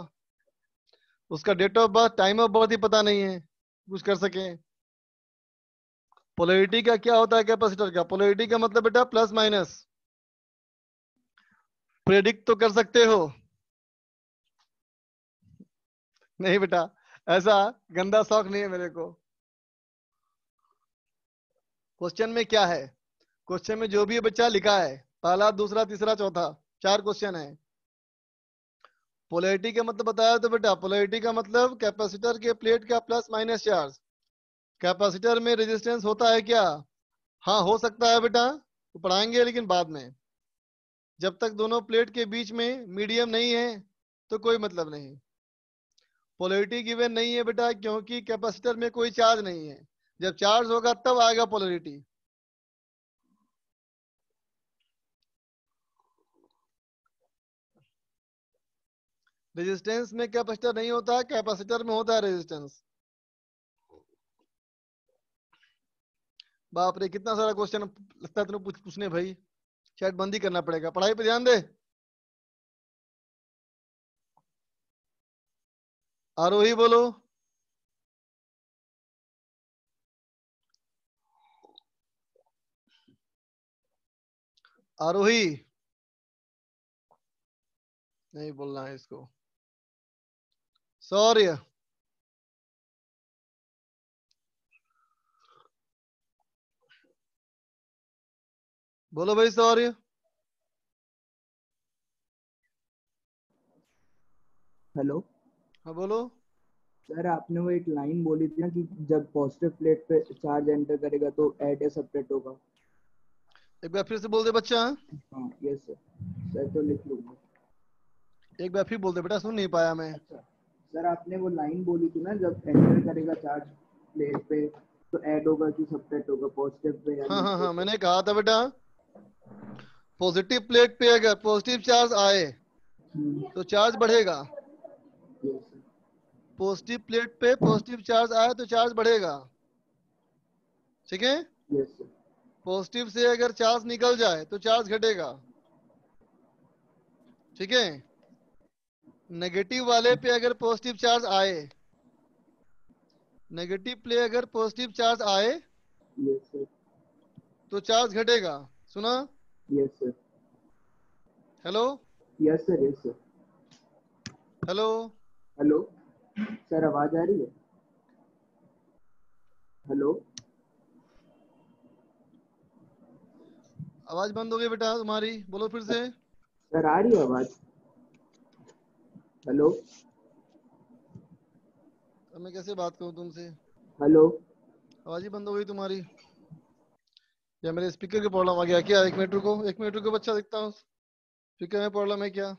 उसका date of birth time of birth ही पता नहीं है कुछ कर सके पोलरिटी का क्या होता है कैपेसिटर का पोलरिटी का मतलब बेटा प्लस माइनस प्रेडिक्ट तो कर सकते हो नहीं बेटा ऐसा गंदा शौक नहीं है मेरे को क्वेश्चन में क्या है क्वेश्चन में जो भी बच्चा लिखा है पहला दूसरा तीसरा चौथा चार क्वेश्चन है पोलरिटी का मतलब बताया तो बेटा पोलरिटी का मतलब कैपेसिटर के प्लेट का प्लस माइनस चार्ज कैपेसिटर में रेजिस्टेंस होता है क्या हाँ हो सकता है बेटा तो पढ़ाएंगे लेकिन बाद में जब तक दोनों प्लेट के बीच में मीडियम नहीं है तो कोई मतलब नहीं पोलरिटी गिवन नहीं है बेटा क्योंकि कैपेसिटर में कोई चार्ज नहीं है जब चार्ज होगा तब आएगा पोलरिटी रेजिस्टेंस में कैपेसिटर नहीं होता है कैपेसिटर में होता है रेजिस्टेंस बाप रे कितना सारा क्वेश्चन लगता है पूछ, पूछने भाई शायद बंद ही करना पड़ेगा पढ़ाई पे ध्यान दे आरोही बोलो आरोही नहीं बोलना है इसको सौर्य बोलो भाई सौर्य हेलो हाँ बोलो सर आपने वो एक लाइन बोली थी ना कि जब पॉजिटिव प्लेट पे चार्ज एंटर करेगा तो एड या सबट्रैक्ट होगा एक बार फिर से बोल दे बच्चा हाँ यस सर सर तो लिख लूंगा एक बार फिर बोल दे बेटा सुन नहीं पाया मैं अच्छा। सर आपने वो लाइन बोली थी ना जब एंटर करेगा चार्ज प्लेट पे तो ऐड होगा कि सबट्रैक्ट होगा पॉजिटिव पे हां हां हां मैंने कहा था बेटा पॉजिटिव प्लेट पे अगर पॉजिटिव चार्ज आए हम्म। तो चार्ज बढ़ेगा पॉजिटिव प्लेट पे पॉजिटिव चार्ज आए तो चार्ज बढ़ेगा ठीक है पॉजिटिव से अगर चार्ज निकल जाए तो चार्ज घटेगा ठीक है नेगेटिव वाले पे अगर पॉजिटिव चार्ज आए नेगेटिव पे अगर पॉजिटिव चार्ज आए yes, तो चार्ज घटेगा सुना hello yes sir yes sir hello hello sir आवाज आ रही है हेलो आवाज बंद हो गई बेटा तुम्हारी बोलो फिर से सर आ रही है आवाज हेलो तो मैं कैसे बात करूं तुमसे हेलो आवाज ही बंद हो गई तुम्हारी या मेरे स्पीकर की प्रॉब्लम आ गया क्या एक मिनट रुको एक मिनट रुको बच्चा देखता हूँ स्पीकर में प्रॉब्लम है क्या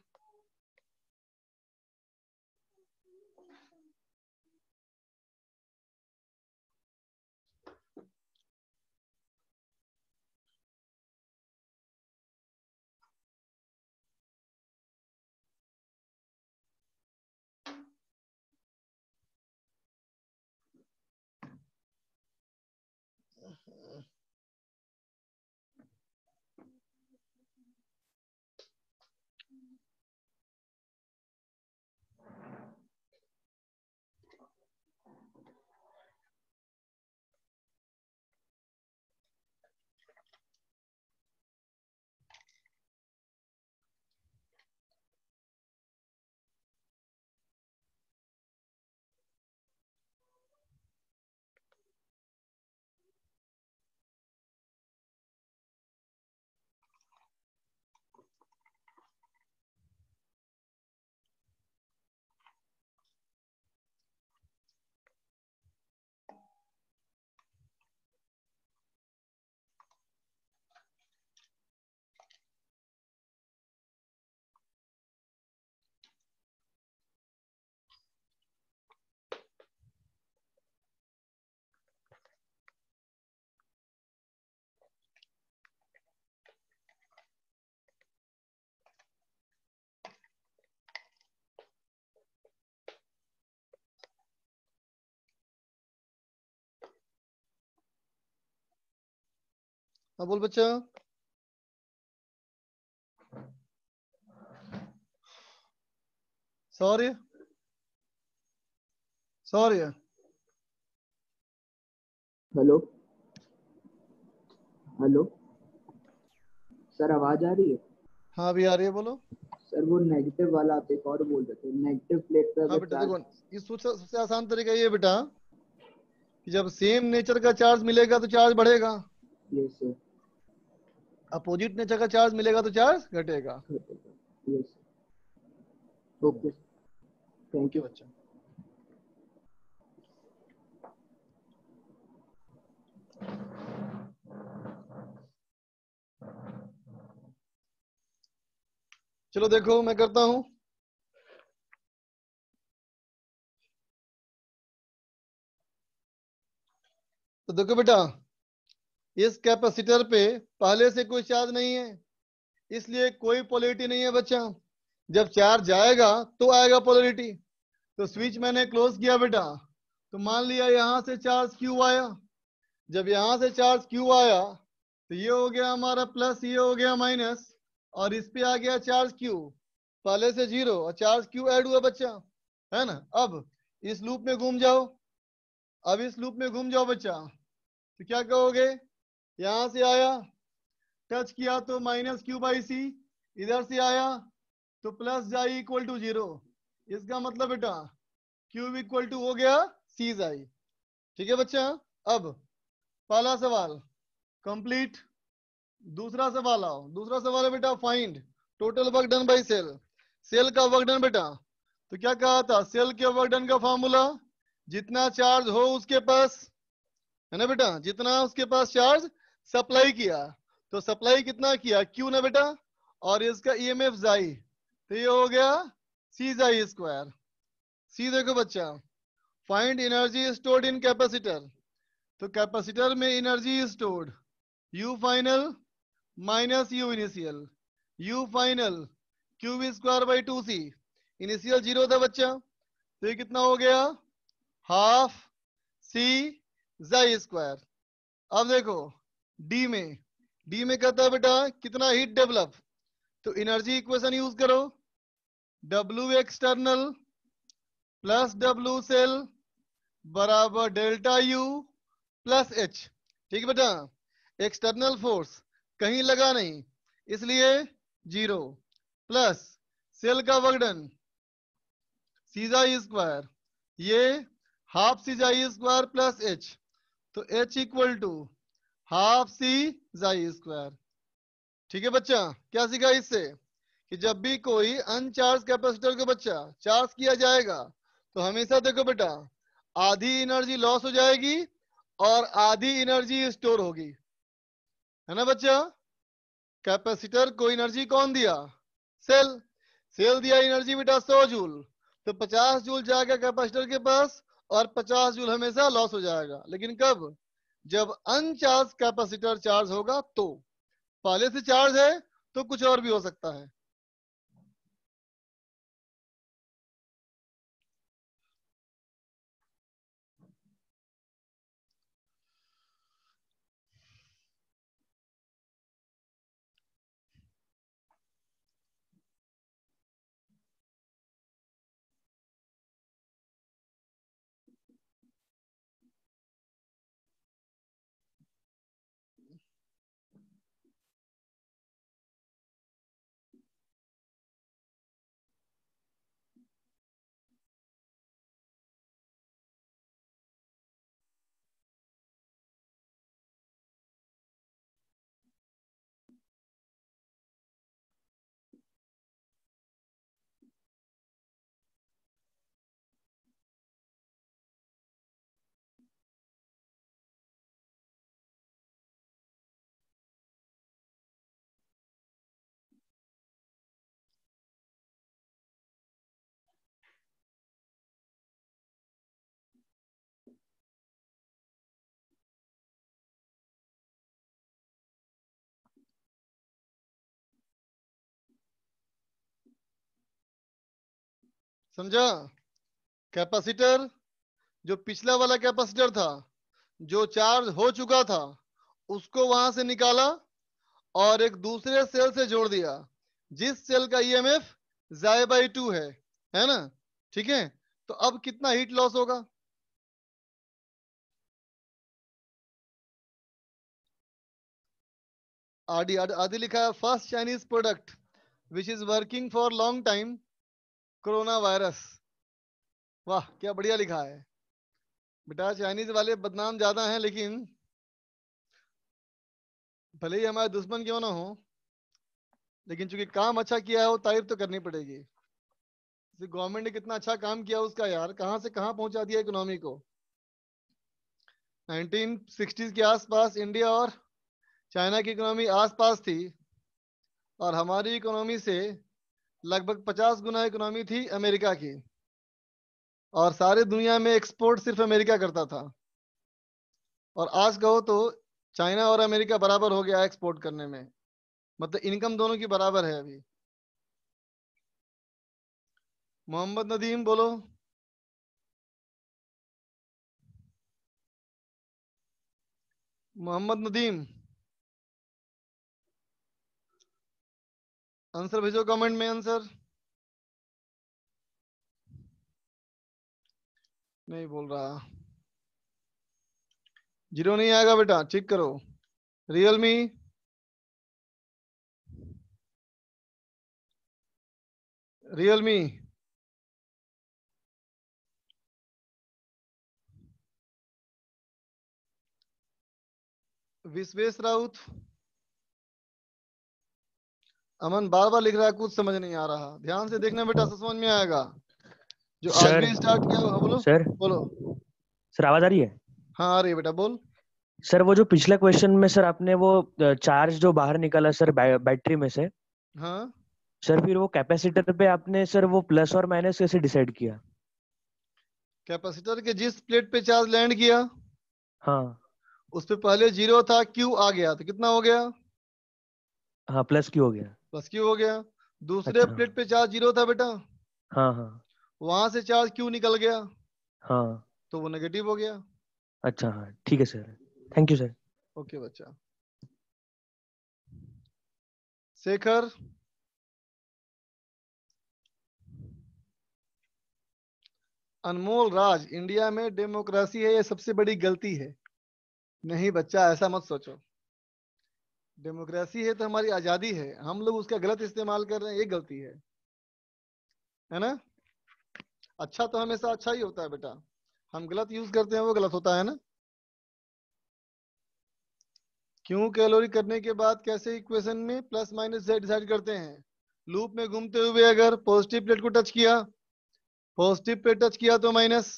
हाँ बोल बच्चा sorry sorry hello hello sir आवाज आ रही है हाँ अभी आ रही है बोलो सर वो नेगेटिव वाला आप एक और बोल रहे थे नेगेटिव प्लेट पर हाँ बेटा देखो इस सबसे आसान तरीका ये बेटा कि जब सेम नेचर का चार्ज मिलेगा तो चार्ज बढ़ेगा यस सर अपोजिट ने जगह चार्ज मिलेगा तो चार्ज घटेगा ओके थैंक यू बच्चा चलो देखो मैं करता हूं तो देखो बेटा इस कैपेसिटर पे पहले से कोई चार्ज नहीं है इसलिए कोई पोलिटी नहीं है बच्चा जब चार्ज आएगा तो आएगा पोलिटी तो स्विच मैंने क्लोज किया बेटा तो मान लिया यहाँ से चार्ज क्यू आया जब यहाँ से चार्ज क्यू आया तो ये हो गया हमारा प्लस ये हो गया माइनस और इस पे आ गया चार्ज क्यू पहले से जीरो और चार्ज क्यू ऐड हुआ बच्चा है ना अब इस लूप में घूम जाओ अब इस लूप में घूम जाओ बच्चा तो क्या कहोगे यहां से आया टच किया तो माइनस क्यू बाई सी इधर से आया तो प्लस जाई इक्वल टू जीरो इसका मतलब बेटा क्यूब इक्वल टू हो गया सी जाई ठीक है बच्चा अब पहला सवाल कंप्लीट दूसरा सवाल आओ दूसरा सवाल है बेटा find total work done by cell cell का वर्क डन बेटा तो क्या कहा था सेल के वर्क डन का फॉर्मूला जितना चार्ज हो उसके पास है ना बेटा जितना उसके पास चार्ज सप्लाई किया तो सप्लाई कितना किया क्यू ना बेटा और इसका ई एम एफ जाई तो ये हो गया सी जाई स्क्वायर सी देखो बच्चा find energy stored in capacitor तो कैपेसिटर में energy stored U final minus U initial U final q V square by two C initial zero था बच्चा तो ये कितना हो गया हाफ सी जाई स्क्वायर अब देखो डी में डी में कहता है बेटा कितना हीट डेवलप तो एनर्जी इक्वेशन यूज करो W external plus W cell बराबर डेल्टा यू प्लस एच ठीक है बेटा एक्सटर्नल फोर्स कहीं लगा नहीं इसलिए जीरो प्लस सेल का वर्डन सीजा स्क्वायर e ये हाफ सीजा स्क्वायर प्लस एच तो H equal to half C xi square ठीक है बच्चा क्या सीखा इससे कि जब भी कोई अनचार्ज कैपेसिटर को बच्चा चार्ज किया जाएगा तो हमेशा देखो बेटा आधी एनर्जी लॉस हो जाएगी और आधी एनर्जी स्टोर होगी है ना बच्चा कैपेसिटर को एनर्जी कौन दिया सेल सेल दिया एनर्जी बेटा सौ जूल तो पचास जूल जाएगा कैपेसिटर के पास और पचास जूल हमेशा लॉस हो जाएगा लेकिन कब जब अनचार्ज कैपेसिटर चार्ज होगा तो पहले से चार्ज है तो कुछ और भी हो सकता है समझा कैपेसिटर जो पिछला वाला कैपेसिटर था जो चार्ज हो चुका था उसको वहां से निकाला और एक दूसरे सेल से जोड़ दिया जिस सेल का ईएमएफ जाय बाई टू है है ना ठीक है तो अब कितना हीट लॉस होगा आदि आदि लिखा है first Chinese product which is working for long time corona virus वाह क्या बढ़िया लिखा है बेटा चाइनीज वाले बदनाम ज्यादा हैं लेकिन भले ही हमारे दुश्मन क्यों ना हो लेकिन चूंकि काम अच्छा किया है वो तारीफ तो करनी पड़ेगी गवर्नमेंट ने कितना अच्छा काम किया उसका यार कहाँ से कहां पहुंचा दिया इकोनॉमी को 1960s के आसपास इंडिया और चाइना की इकोनॉमी आसपास थी और हमारी इकोनॉमी से लगभग पचास गुना इकोनॉमी थी अमेरिका की और सारे दुनिया में एक्सपोर्ट सिर्फ अमेरिका करता था और आज कहो तो चाइना और अमेरिका बराबर हो गया एक्सपोर्ट करने में मतलब इनकम दोनों की बराबर है अभी मोहम्मद नदीम बोलो मोहम्मद नदीम आंसर भेजो कमेंट में आंसर नहीं बोल रहा जीरो नहीं आएगा बेटा चेक करो रियलमी रियलमी विश्वेश राउत अमन बार बार लिख रहा है कुछ समझ नहीं आ रहा ध्यान से देखना बेटा समझ में आएगा जो सर, स्टार्ट किया होगा बोलो सर बोलो सर आवाज आ रही है हाँ आ रही है बेटा बोल सर वो जो पिछले क्वेश्चन में सर आपने वो चार्ज जो बाहर निकाला सर बै, बैटरी में से हाँ सर फिर वो कैपेसिटर पे आपने सर वो प्लस और माइनस कैसे डिसाइड किया कैपेसिटर के जिस प्लेट पे चार्ज लैंड किया हाँ उस पे पहले जीरो था क्यू आ गया तो कितना हो गया हाँ प्लस क्यू हो गया बस क्यों हो गया दूसरे अच्छा। प्लेट पे चार्ज जीरो था बेटा हाँ हाँ वहां से चार्ज क्यों निकल गया हाँ तो वो नेगेटिव हो गया अच्छा हाँ ठीक है sir thank you sir okay बच्चा शेखर अनमोल राज इंडिया में डेमोक्रेसी है ये सबसे बड़ी गलती है नहीं बच्चा ऐसा मत सोचो डेमोक्रेसी है तो हमारी आजादी है हम लोग उसका गलत इस्तेमाल कर रहे हैं ये गलती है है ना अच्छा तो हमेशा अच्छा ही होता है बेटा हम गलत यूज करते हैं वो गलत होता है ना क्यों कैलोरी करने के बाद कैसे इक्वेशन में प्लस माइनस जेड डिसाइड करते हैं लूप में घूमते हुए अगर पॉजिटिव प्लेट को टच किया पॉजिटिव पे टच किया तो माइनस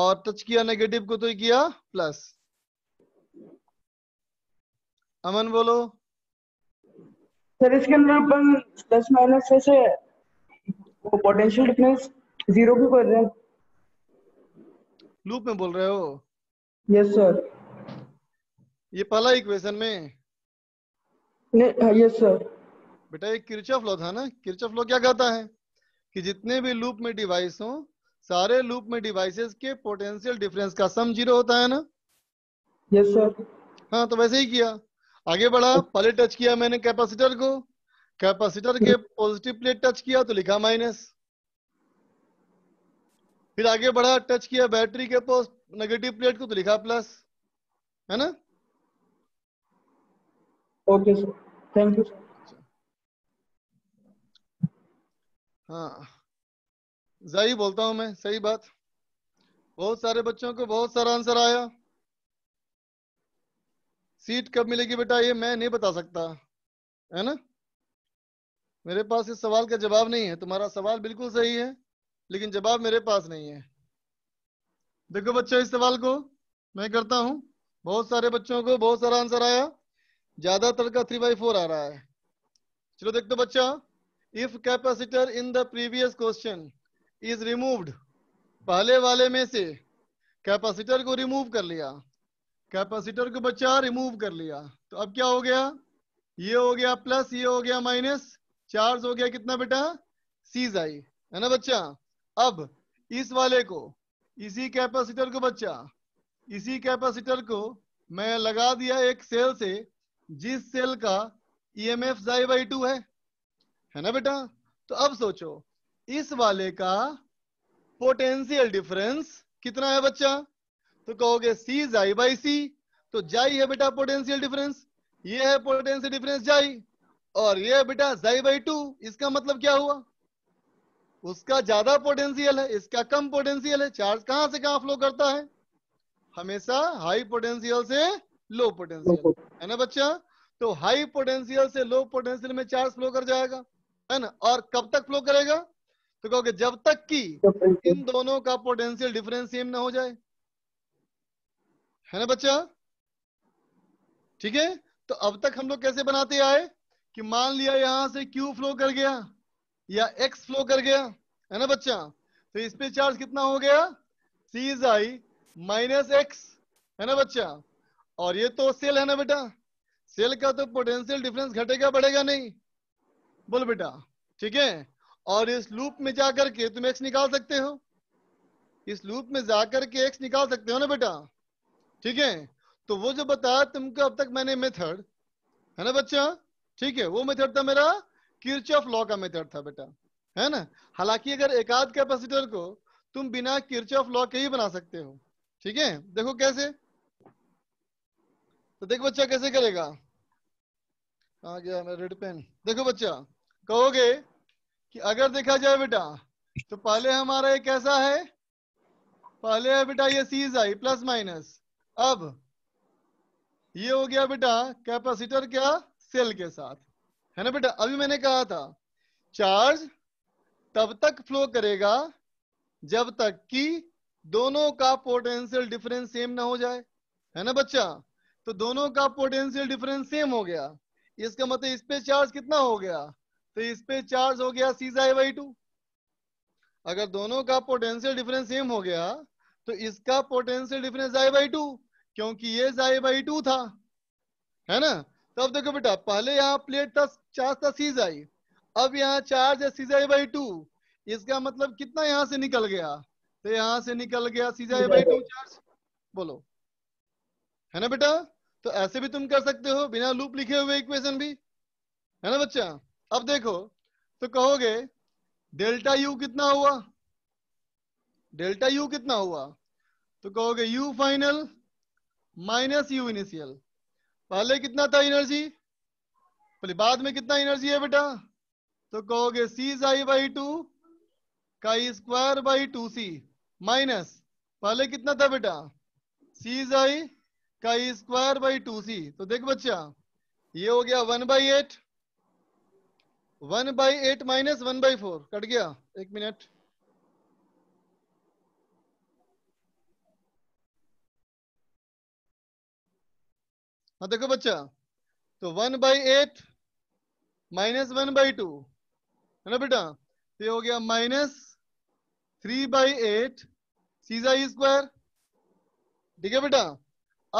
और टच किया नेगेटिव को तो किया प्लस अमन बोलो सर इसके अंदर अपन प्लस माइनस ऐसे पोटेंशियल डिफरेंस जीरो भी कर रहे हैं लूप में बोल रहे हो यस सर ये पहला इक्वेशन में नहीं यस हाँ, सर बेटा ये किरचफ लॉ था ना किरचफ लॉ क्या कहता है कि जितने भी लूप में डिवाइस हो सारे लूप में डिवाइसेस के पोटेंशियल डिफरेंस का सम जीरो होता है ना यस सर हाँ तो वैसे ही किया आगे बढ़ा पहले टच किया मैंने कैपेसिटर को कैपेसिटर के पॉजिटिव प्लेट टच किया तो लिखा माइनस फिर आगे बढ़ा टच किया बैटरी के पॉज नेगेटिव प्लेट को तो लिखा प्लस है ना ओके सर थैंक यू हाँ सही बोलता हूं मैं सही बात बहुत सारे बच्चों को बहुत सारा आंसर आया सीट कब मिलेगी बेटा ये मैं नहीं बता सकता है ना मेरे पास इस सवाल का जवाब नहीं है तुम्हारा सवाल बिल्कुल सही है लेकिन जवाब मेरे पास नहीं है देखो बच्चों इस सवाल को मैं करता हूं बहुत सारे बच्चों को बहुत सारा आंसर आया ज्यादातर का थ्री बाई फोर आ रहा है चलो देख दो बच्चा if capacitor in the previous question is removed पहले वाले में से कैपेसिटर को रिमूव कर लिया कैपेसिटर को बचा रिमूव कर लिया तो अब क्या हो गया ये हो गया प्लस ये हो गया माइनस चार्ज हो गया कितना बेटा सीज आई है ना बच्चा अब इस वाले को इसी कैपेसिटर को बच्चा इसी कैपेसिटर को मैं लगा दिया एक सेल से जिस सेल का E M F xi by two है है ना बेटा तो अब सोचो इस वाले का पोटेंशियल डिफरेंस कितना है बच्चा तो कहोगे सी जाई बाई सी तो जाई है बेटा पोटेंशियल डिफरेंस ये है पोटेंशियल डिफरेंस जाई और ये बेटा जाई बाई टू इसका मतलब क्या हुआ उसका ज्यादा पोटेंशियल है इसका कम पोटेंशियल है चार्ज कहां से कहां फ्लो करता है हमेशा हाई पोटेंशियल से लो पोटेंशियल है ना बच्चा तो हाई पोटेंशियल से लो पोटेंशियल में चार्ज फ्लो कर जाएगा है ना और कब तक फ्लो करेगा तो कहोगे जब तक कि इन दोनों का पोटेंशियल डिफरेंस सेम ना हो जाए है ना बच्चा ठीक है तो अब तक हम लोग कैसे बनाते आए कि मान लिया यहां से क्यू फ्लो कर गया या एक्स फ्लो कर गया है ना बच्चा तो इस पे चार्ज कितना हो गया C is I minus x है ना बच्चा और ये तो सेल है ना बेटा सेल का तो पोटेंशियल डिफरेंस घटेगा बढ़ेगा नहीं बोल बेटा ठीक है और इस लूप में जाकर के तुम एक्स निकाल सकते हो इस लूप में जाकर के एक्स निकाल सकते हो ना बेटा ठीक है तो वो जो बताया तुमको अब तक मैंने मेथड है ना बच्चा ठीक है वो मेथड था मेरा किर्च ऑफ लॉ का मेथड था बेटा है ना हालांकि अगर एकाध कैपेसिटर को तुम बिना किर्च ऑफ लॉ के ही बना सकते हो ठीक है देखो कैसे तो देखो बच्चा कैसे करेगा आ गया मेरा रेड पेन देखो बच्चा कहोगे कि अगर देखा जाए बेटा तो पहले हमारा ये कैसा है पहले है बेटा ये सीज आई प्लस माइनस अब ये हो गया बेटा कैपेसिटर क्या सेल के साथ है ना बेटा अभी मैंने कहा था चार्ज तब तक फ्लो करेगा जब तक कि दोनों का पोटेंशियल डिफरेंस सेम ना हो जाए है ना बच्चा तो दोनों का पोटेंशियल डिफरेंस सेम हो गया इसका मतलब इस पे चार्ज कितना हो गया तो इस पे चार्ज हो गया सीजाई वाई टू अगर दोनों का पोटेंशियल डिफरेंस सेम हो गया तो इसका potential difference xi by two क्योंकि ये जाए बाई टू था है ना अब देखो बेटा पहले यहाँ प्लेट था चार्ज था सी जाई अब यहाँ चार्ज है सी जाई बाई टू इसका मतलब कितना यहाँ से निकल गया तो यहाँ से निकल गया सी जाई बाई टू चार्ज बोलो है ना बेटा तो ऐसे भी तुम कर सकते हो बिना लूप लिखे हुए इक्वेशन भी है ना बच्चा अब देखो तो कहोगे डेल्टा यू कितना हुआ डेल्टा यू कितना हुआ तो कहोगे U final minus U initial पहले कितना था एनर्जी पहले बाद में कितना एनर्जी है बेटा तो कहोगे सी साई बाई टू का square by two C minus पहले कितना था बेटा सी साई का स्क्वायर बाई टू सी तो देख बच्चा ये हो गया one by eight one by eight minus one by four cut गया एक मिनट हाँ देखो बच्चा तो one by eight minus one by two है ना बेटा तो हो गया माइनस थ्री बाई एट सीजा स्क्वायर ठीक है बेटा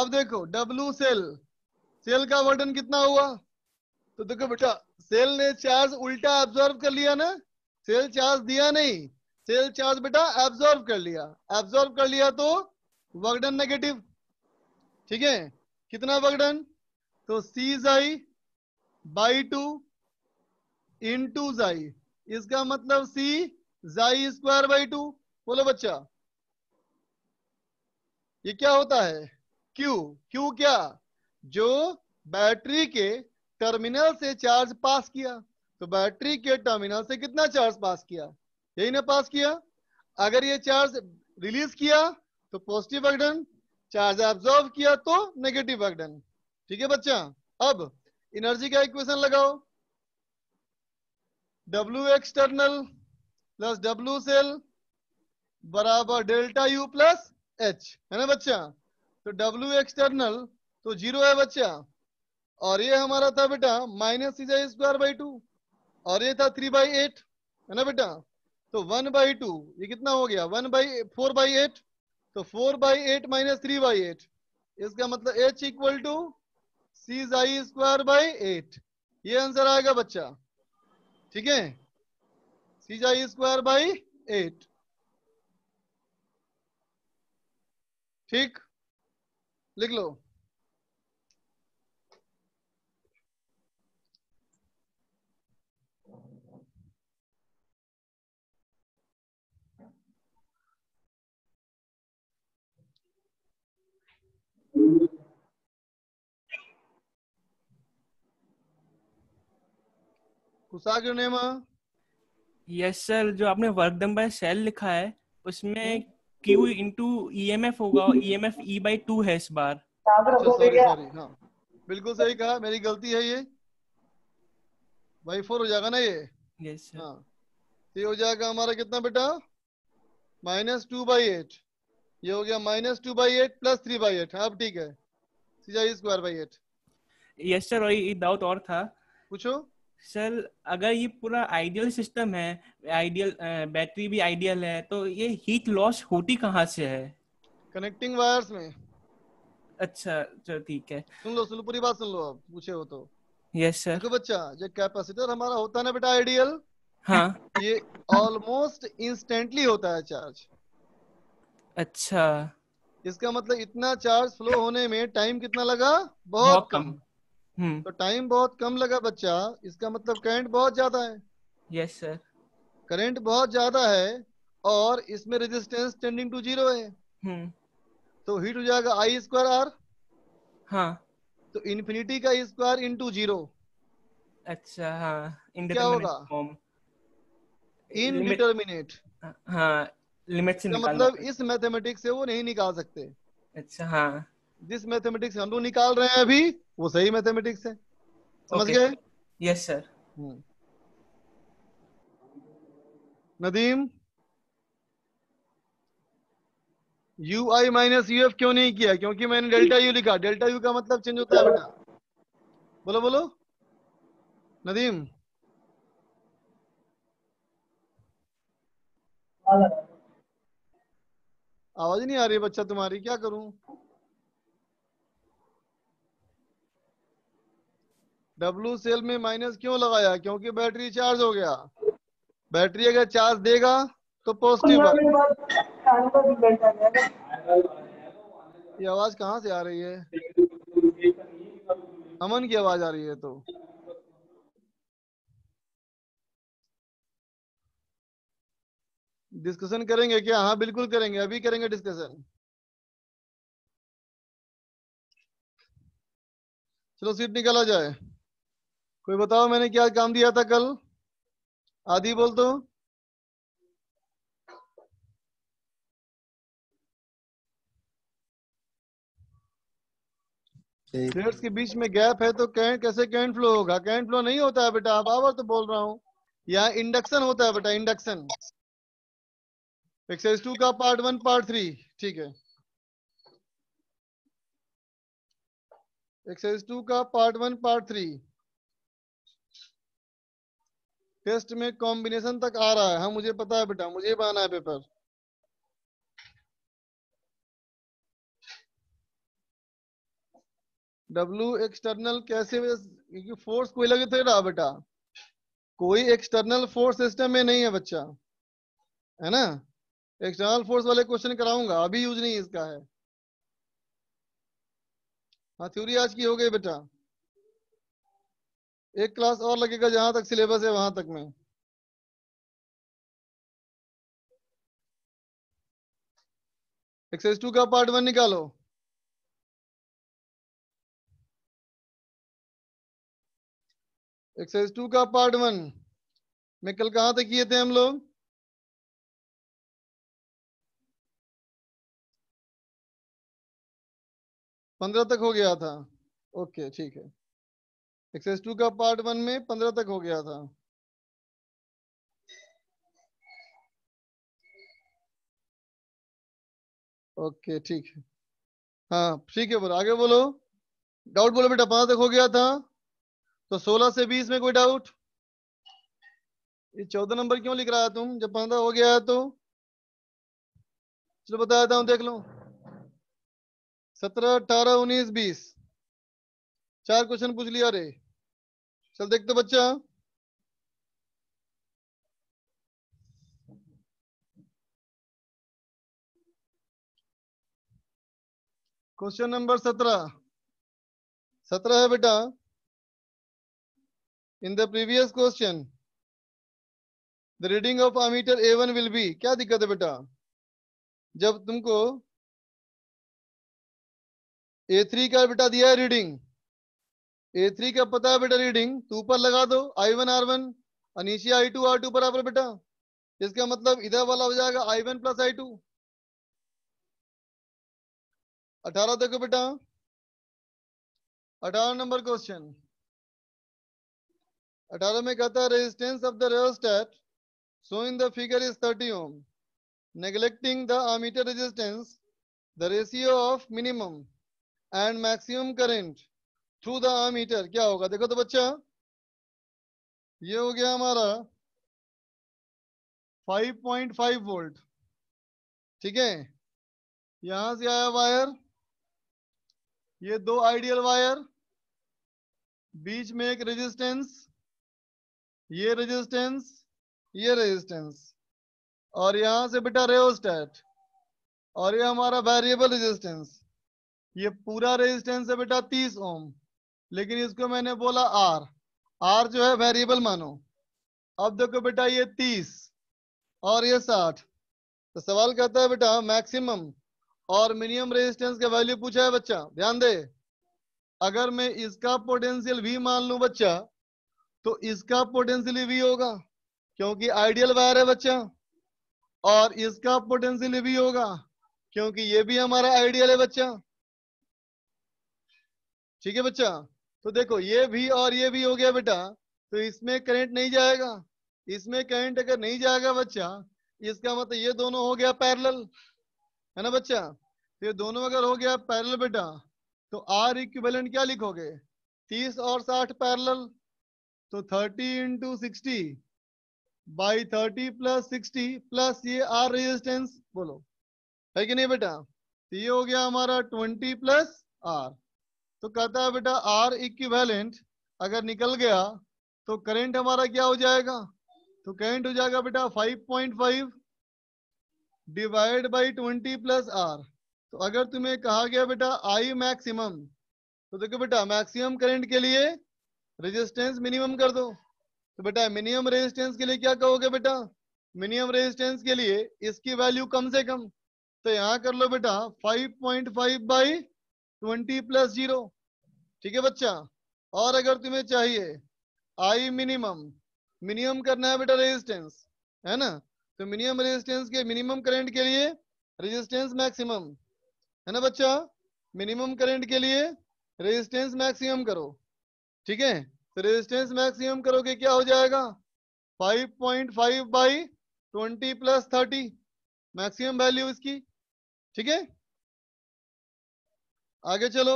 अब देखो डब्लू सेल सेल का वर्डन कितना हुआ तो देखो बेटा सेल ने चार्ज उल्टा एब्जॉर्व कर लिया ना सेल चार्ज दिया नहीं सेल चार्ज बेटा एब्जॉर्व कर लिया एब्जॉर्व कर लिया तो वर्डन नेगेटिव ठीक है कितना पकड़न तो सी जाई बाई टू इन टू जाई इसका मतलब सी जाई स्क्वायर बाई टू बोलो बच्चा ये क्या होता है क्यू क्यू क्या जो बैटरी के टर्मिनल से चार्ज पास किया तो बैटरी के टर्मिनल से कितना चार्ज पास किया यही ने पास किया अगर ये चार्ज रिलीज किया तो पॉजिटिव वर्कडन चार्ज एब्जॉर्व किया तो नेगेटिव वर्क डन ठीक है बच्चा अब एनर्जी का इक्वेशन लगाओ W external plus W cell बराबर डेल्टा यू प्लस एच है ना बच्चा तो डब्ल्यू एक्सटर्नल तो जीरो है बच्चा और ये हमारा था बेटा माइनस सीजा स्क्वायर बाई टू और ये था थ्री बाई एट है ना बेटा तो वन बाई टू ये कितना हो गया one by four by eight तो four by eight minus three by eight इसका मतलब H equal to C I square by eight ये आंसर आएगा बच्चा ठीक है C I square by eight ठीक लिख लो कुसागर नेमा यस सर जो आपने वर्क डन बाय सेल लिखा है उसमें क्यू इनटू ईएमएफ होगा ईएमएफ ई बाय 2 है इस बार अच्छा, हाँ। बिल्कुल सही कहा मेरी गलती है ये बाई फोर हो जाएगा ना ये यस सर हाँ ये हो जाएगा हमारा कितना बेटा माइनस टू बाई एट ये हो गया minus two by eight plus three by eight अब ठीक है सीधा square by eight yes sir और डाउट और था पूछो सर अगर ये पूरा आइडियल सिस्टम है आइडियल बैटरी भी आइडियल है तो ये हीट लॉस होती कहाँ से है कनेक्टिंग वायर्स में अच्छा चलो ठीक है सुन लो सुन लो पूरी बात सुन लो आप पूछे हो तो यस सर देखो बच्चा जो कैपेसिटर हमारा होता है ना बेटा आइडियल हाँ ये ऑलमोस्ट इंस्टेंटली होता है चार्ज अच्छा इसका मतलब इतना चार्ज फ्लो होने में टाइम कितना लगा बहुत, बहुत कम हम्म। तो टाइम बहुत कम लगा बच्चा इसका मतलब करंट बहुत ज्यादा है यस सर करंट बहुत ज्यादा है और इसमें रेजिस्टेंस टेंडिंग टू जीरो है हम्म। तो हीट हो जाएगा आई स्क्वायर आर हाँ तो इन्फिनिटी का स्क्वायर इन टू जीरो अच्छा हाँ क्या होगा इनडिटर्मिनेट हाँ लिमिट हाँ, से मतलब इस मैथमेटिक्स से वो नहीं निकाल सकते अच्छा हाँ जिस मैथमेटिक्स हम लोग निकाल रहे हैं अभी वो सही मैथमेटिक्स है समझ गए यस सर हम्म। Nadeem U I minus U F क्यों नहीं किया क्योंकि मैंने डेल्टा यू लिखा डेल्टा यू का मतलब चेंज होता है बेटा बोलो बोलो नदीम आवाज नहीं आ रही बच्चा तुम्हारी क्या करूं डब्ल्यू सेल में माइनस क्यों लगाया क्योंकि बैटरी चार्ज हो गया बैटरी अगर चार्ज देगा तो पॉजिटिव ये आवाज कहाँ से आ रही है अमन की आवाज आ रही है तो डिस्कशन करेंगे क्या हाँ बिल्कुल करेंगे अभी करेंगे डिस्कशन चलो सीट निकाला जाए कोई बताओ मैंने क्या काम दिया था कल आदि बोल दो तो? के बीच में गैप है तो कैंट कैसे कैंट फ्लो होगा कैंट फ्लो नहीं होता है बेटा आप आवर तो बोल रहा हूँ यहाँ इंडक्शन होता है बेटा इंडक्शन एक्सरसाइज टू का पार्ट वन पार्ट थ्री ठीक है एक्सरसाइज टू का part one part three test में कॉम्बिनेशन तक आ रहा है हाँ मुझे पता है बेटा मुझे भी आना है पेपर डब्ल्यू एक्सटर्नल कैसे क्योंकि फोर्स कोई लगे थे तो रहा बेटा कोई एक्सटर्नल फोर्स सिस्टम में नहीं है बच्चा है ना एक्सटर्नल फोर्स वाले क्वेश्चन कराऊंगा अभी यूज नहीं इसका है हाँ थ्योरी आज की हो गई बेटा एक क्लास और लगेगा जहां तक सिलेबस है वहां तक में एक्सरसाइज टू का पार्ट वन निकालो एक्सरसाइज टू का पार्ट वन में कल कहां तक किए थे हम लोग पंद्रह तक हो गया था ओके ठीक है एक्सरसाइज टू का पार्ट वन में पंद्रह तक हो गया था ओके ठीक है हाँ ठीक है बोलो आगे बोलो डाउट बोलो बेटा पंद्रह तक हो गया था तो सोलह से बीस में कोई डाउट ये चौदह नंबर क्यों लिख रहा है तुम जब पंद्रह हो गया तो चलो बताया था देख लो सत्रह अठारह उन्नीस बीस चार क्वेश्चन पूछ लिया रे चल देख तो बच्चा क्वेश्चन नंबर सत्रह सत्रह है बेटा in the previous question the reading of ammeter A one will be क्या दिक्कत है बेटा जब तुमको ए थ्री का बेटा दिया है रीडिंग ए थ्री का पता है बेटा रीडिंग टू पर लगा दो आई वन आर वन अनिशी आई टू आर टू बराबर बेटा इसका मतलब इधर वाला हो जाएगा I one plus I two अठारह देखो बेटा अठारह नंबर क्वेश्चन अठारह में कहता है resistance of the rheostat shown in the figure is thirty ohm neglecting the ammeter resistance the ratio of minimum and maximum current through the arm heater क्या होगा देखो तो बच्चा ये हो गया हमारा 5.5 वोल्ट ठीक है यहां से आया वायर ये दो आइडियल वायर बीच में एक रेजिस्टेंस ये रेजिस्टेंस ये रेजिस्टेंस और यहां से बेटा रेओस्टेट और ये हमारा वेरिएबल रेजिस्टेंस ये पूरा रेजिस्टेंस है बेटा 30 ओम लेकिन इसको मैंने बोला आर आर जो है वेरिएबल मानो अब देखो बेटा ये तीस और ये साठ तो सवाल कहता है बेटा मैक्सिमम और मिनिमम रेजिस्टेंस का वैल्यू पूछा है बच्चा ध्यान दे अगर मैं इसका पोटेंशियल वी मान लू बच्चा तो इसका पोटेंशियल वी होगा क्योंकि आइडियल वायर है बच्चा और इसका पोटेंशियल वी होगा क्योंकि ये भी हमारा आइडियल है बच्चा ठीक है बच्चा तो देखो ये भी और ये भी हो गया बेटा तो इसमें करंट नहीं जाएगा इसमें करंट अगर नहीं जाएगा बच्चा इसका मतलब ये दोनों हो गया पैरेलल है ना बच्चा तो ये दोनों अगर हो गया पैरेलल बेटा तो आर इक्विवेलेंट क्या लिखोगे तीस और साठ पैरेलल तो thirty into sixty by thirty plus sixty plus ये आर रेजिस्टेंस बोलो है कि नहीं बेटा तो ये हो गया हमारा ट्वेंटी प्लस आर तो कहता है बेटा आर इक्विवेलेंट अगर निकल गया तो करंट हमारा क्या हो जाएगा तो करंट हो जाएगा बेटा 5.5 डिवाइड बाई 20 प्लस आर तो अगर तुम्हें कहा गया बेटा आई मैक्सिमम तो देखो बेटा मैक्सिमम करंट के लिए रेजिस्टेंस मिनिमम कर दो तो बेटा मिनिमम रेजिस्टेंस के लिए क्या कहोगे बेटा मिनिमम रेजिस्टेंस के लिए इसकी वैल्यू कम से कम तो यहाँ कर लो बेटा 5.5 point five by twenty plus zero ठीक है बच्चा और अगर तुम्हें चाहिए आई मिनिमम मिनिमम करना है बेटा रेजिस्टेंस है ना तो मिनिमम रेजिस्टेंस के मिनिमम करंट के लिए रेजिस्टेंस मैक्सिमम है ना बच्चा मिनिमम करंट के लिए रेजिस्टेंस मैक्सिमम करो ठीक है तो रेजिस्टेंस मैक्सिमम करोगे क्या हो जाएगा 5.5 point five by twenty plus thirty maximum value इसकी ठीक है आगे चलो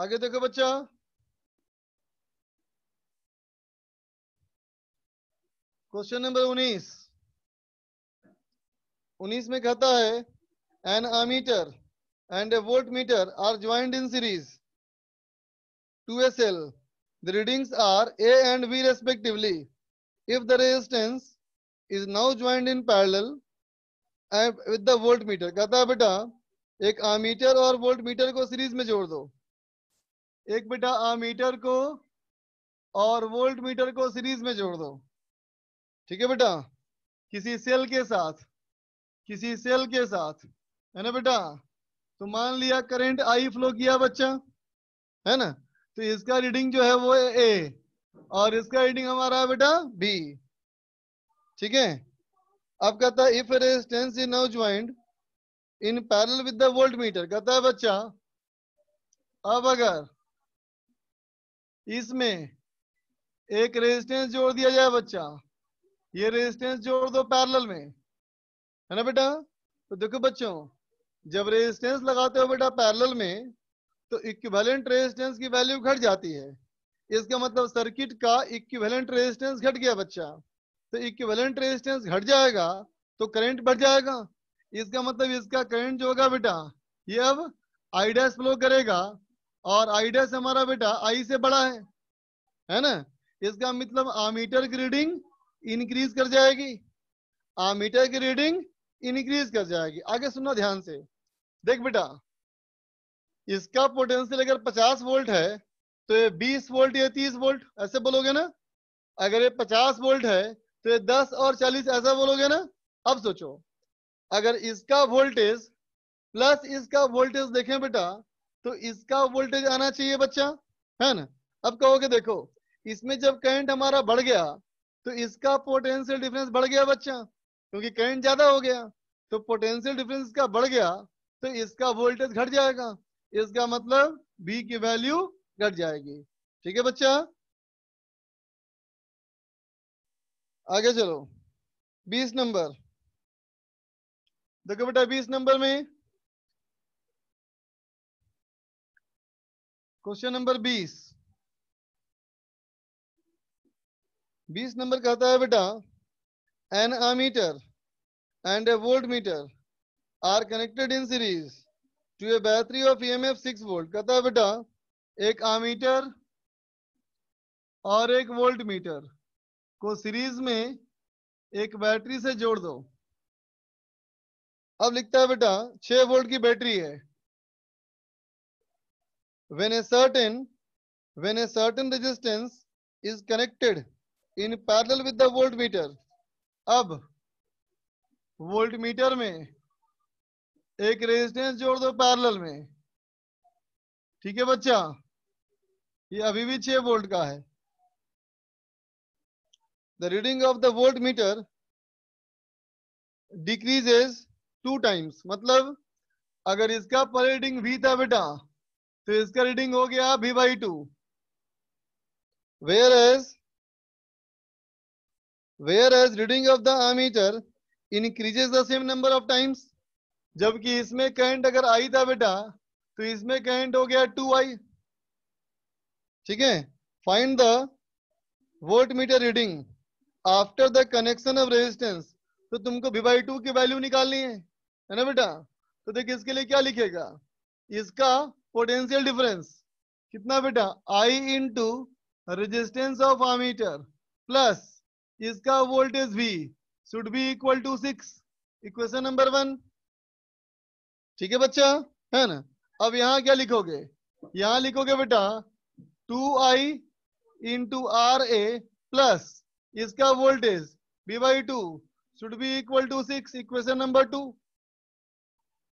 आगे देखो बच्चा क्वेश्चन नंबर उन्नीस उन्नीस में कहता है an ammeter and a voltmeter are joined in series to a cell the readings are A and B respectively if the resistance is now joined in parallel with the voltmeter कहता है बेटा एक ammeter और volt meter को series में जोड़ दो एक बेटा आमीटर को और वोल्ट मीटर को सीरीज में जोड़ दो ठीक है बेटा किसी सेल के साथ किसी सेल के साथ है ना बेटा तो मान लिया करंट आई फ्लो किया बच्चा है ना तो इसका रीडिंग जो है वो ए और इसका रीडिंग हमारा है बेटा बी ठीक है अब कहता है if resistance is now joined in parallel with the voltmeter कहता है बच्चा अब अगर इसमें एक रेजिस्टेंस जोड़ दिया जाए बच्चा ये रेजिस्टेंस जोड़ दो पैरल में है ना बेटा तो देखो बच्चों जब रेजिस्टेंस लगाते हो बेटा पैरल में तो इक्विवेलेंट रेजिस्टेंस की वैल्यू घट जाती है इसका मतलब सर्किट का इक्विवेलेंट रेजिस्टेंस घट गया बच्चा तो इक्विवेलेंट रेजिस्टेंस घट जाएगा तो करंट बढ़ जाएगा इसका मतलब इसका करंट जो होगा बेटा ये अब आई डैस फ्लो करेगा और आई डैस हमारा बेटा आई से बड़ा है है ना इसका मतलब आमीटर की रीडिंग इंक्रीज कर जाएगी आमीटर की रीडिंग इंक्रीज कर जाएगी आगे सुनना ध्यान से देख बेटा इसका पोटेंशियल अगर 50 वोल्ट है तो ये 20 वोल्ट या 30 वोल्ट ऐसे बोलोगे ना अगर ये 50 वोल्ट है तो ये दस और चालीस ऐसा बोलोगे ना अब सोचो अगर इसका वोल्टेज प्लस इसका वोल्टेज देखें बेटा तो इसका वोल्टेज आना चाहिए बच्चा है ना अब कहोगे देखो इसमें जब करंट हमारा बढ़ गया तो इसका पोटेंशियल डिफरेंस बढ़ गया बच्चा क्योंकि करंट ज्यादा हो गया तो पोटेंशियल डिफरेंस का बढ़ गया तो इसका वोल्टेज घट जाएगा इसका मतलब बी की वैल्यू घट जाएगी ठीक है बच्चा आगे चलो बीस नंबर देखो बेटा बीस नंबर में क्वेश्चन नंबर बीस बीस नंबर कहता है बेटा an ammeter and a voltmeter are connected in series to a battery of EMF 6 volt कहता है बेटा एक आमीटर और एक वोल्ट मीटर को सीरीज में एक बैटरी से जोड़ दो अब लिखता है बेटा छह वोल्ट की बैटरी है a certain when a certain resistance is connected in parallel with the voltmeter अब मीटर में एक रेजिस्टेंस जोड़ दो पैरल में ठीक है बच्चा ये अभी भी छह वोल्ट का है the reading of the voltmeter decreases two times मतलब अगर इसका पर रीडिंग v था बेटा तो इसका रीडिंग हो गया v by two whereas whereas reading of the ammeter increases the same number of times जबकि इसमें करंट अगर आई था बेटा तो इसमें करंट हो गया टू आई ठीक है find the voltmeter reading after the connection of resistance तो तुमको वी बाई टू की वैल्यू निकालनी है है ना बेटा तो देखिए इसके लिए क्या लिखेगा इसका पोटेंशियल डिफरेंस कितना बेटा I into resistance of ammeter plus इसका वोल्टेज भी should be equal to six equation number one ठीक है बच्चा है ना अब यहाँ क्या लिखोगे यहाँ लिखोगे बेटा two I into R A plus इसका voltage V by two should be equal to six equation number two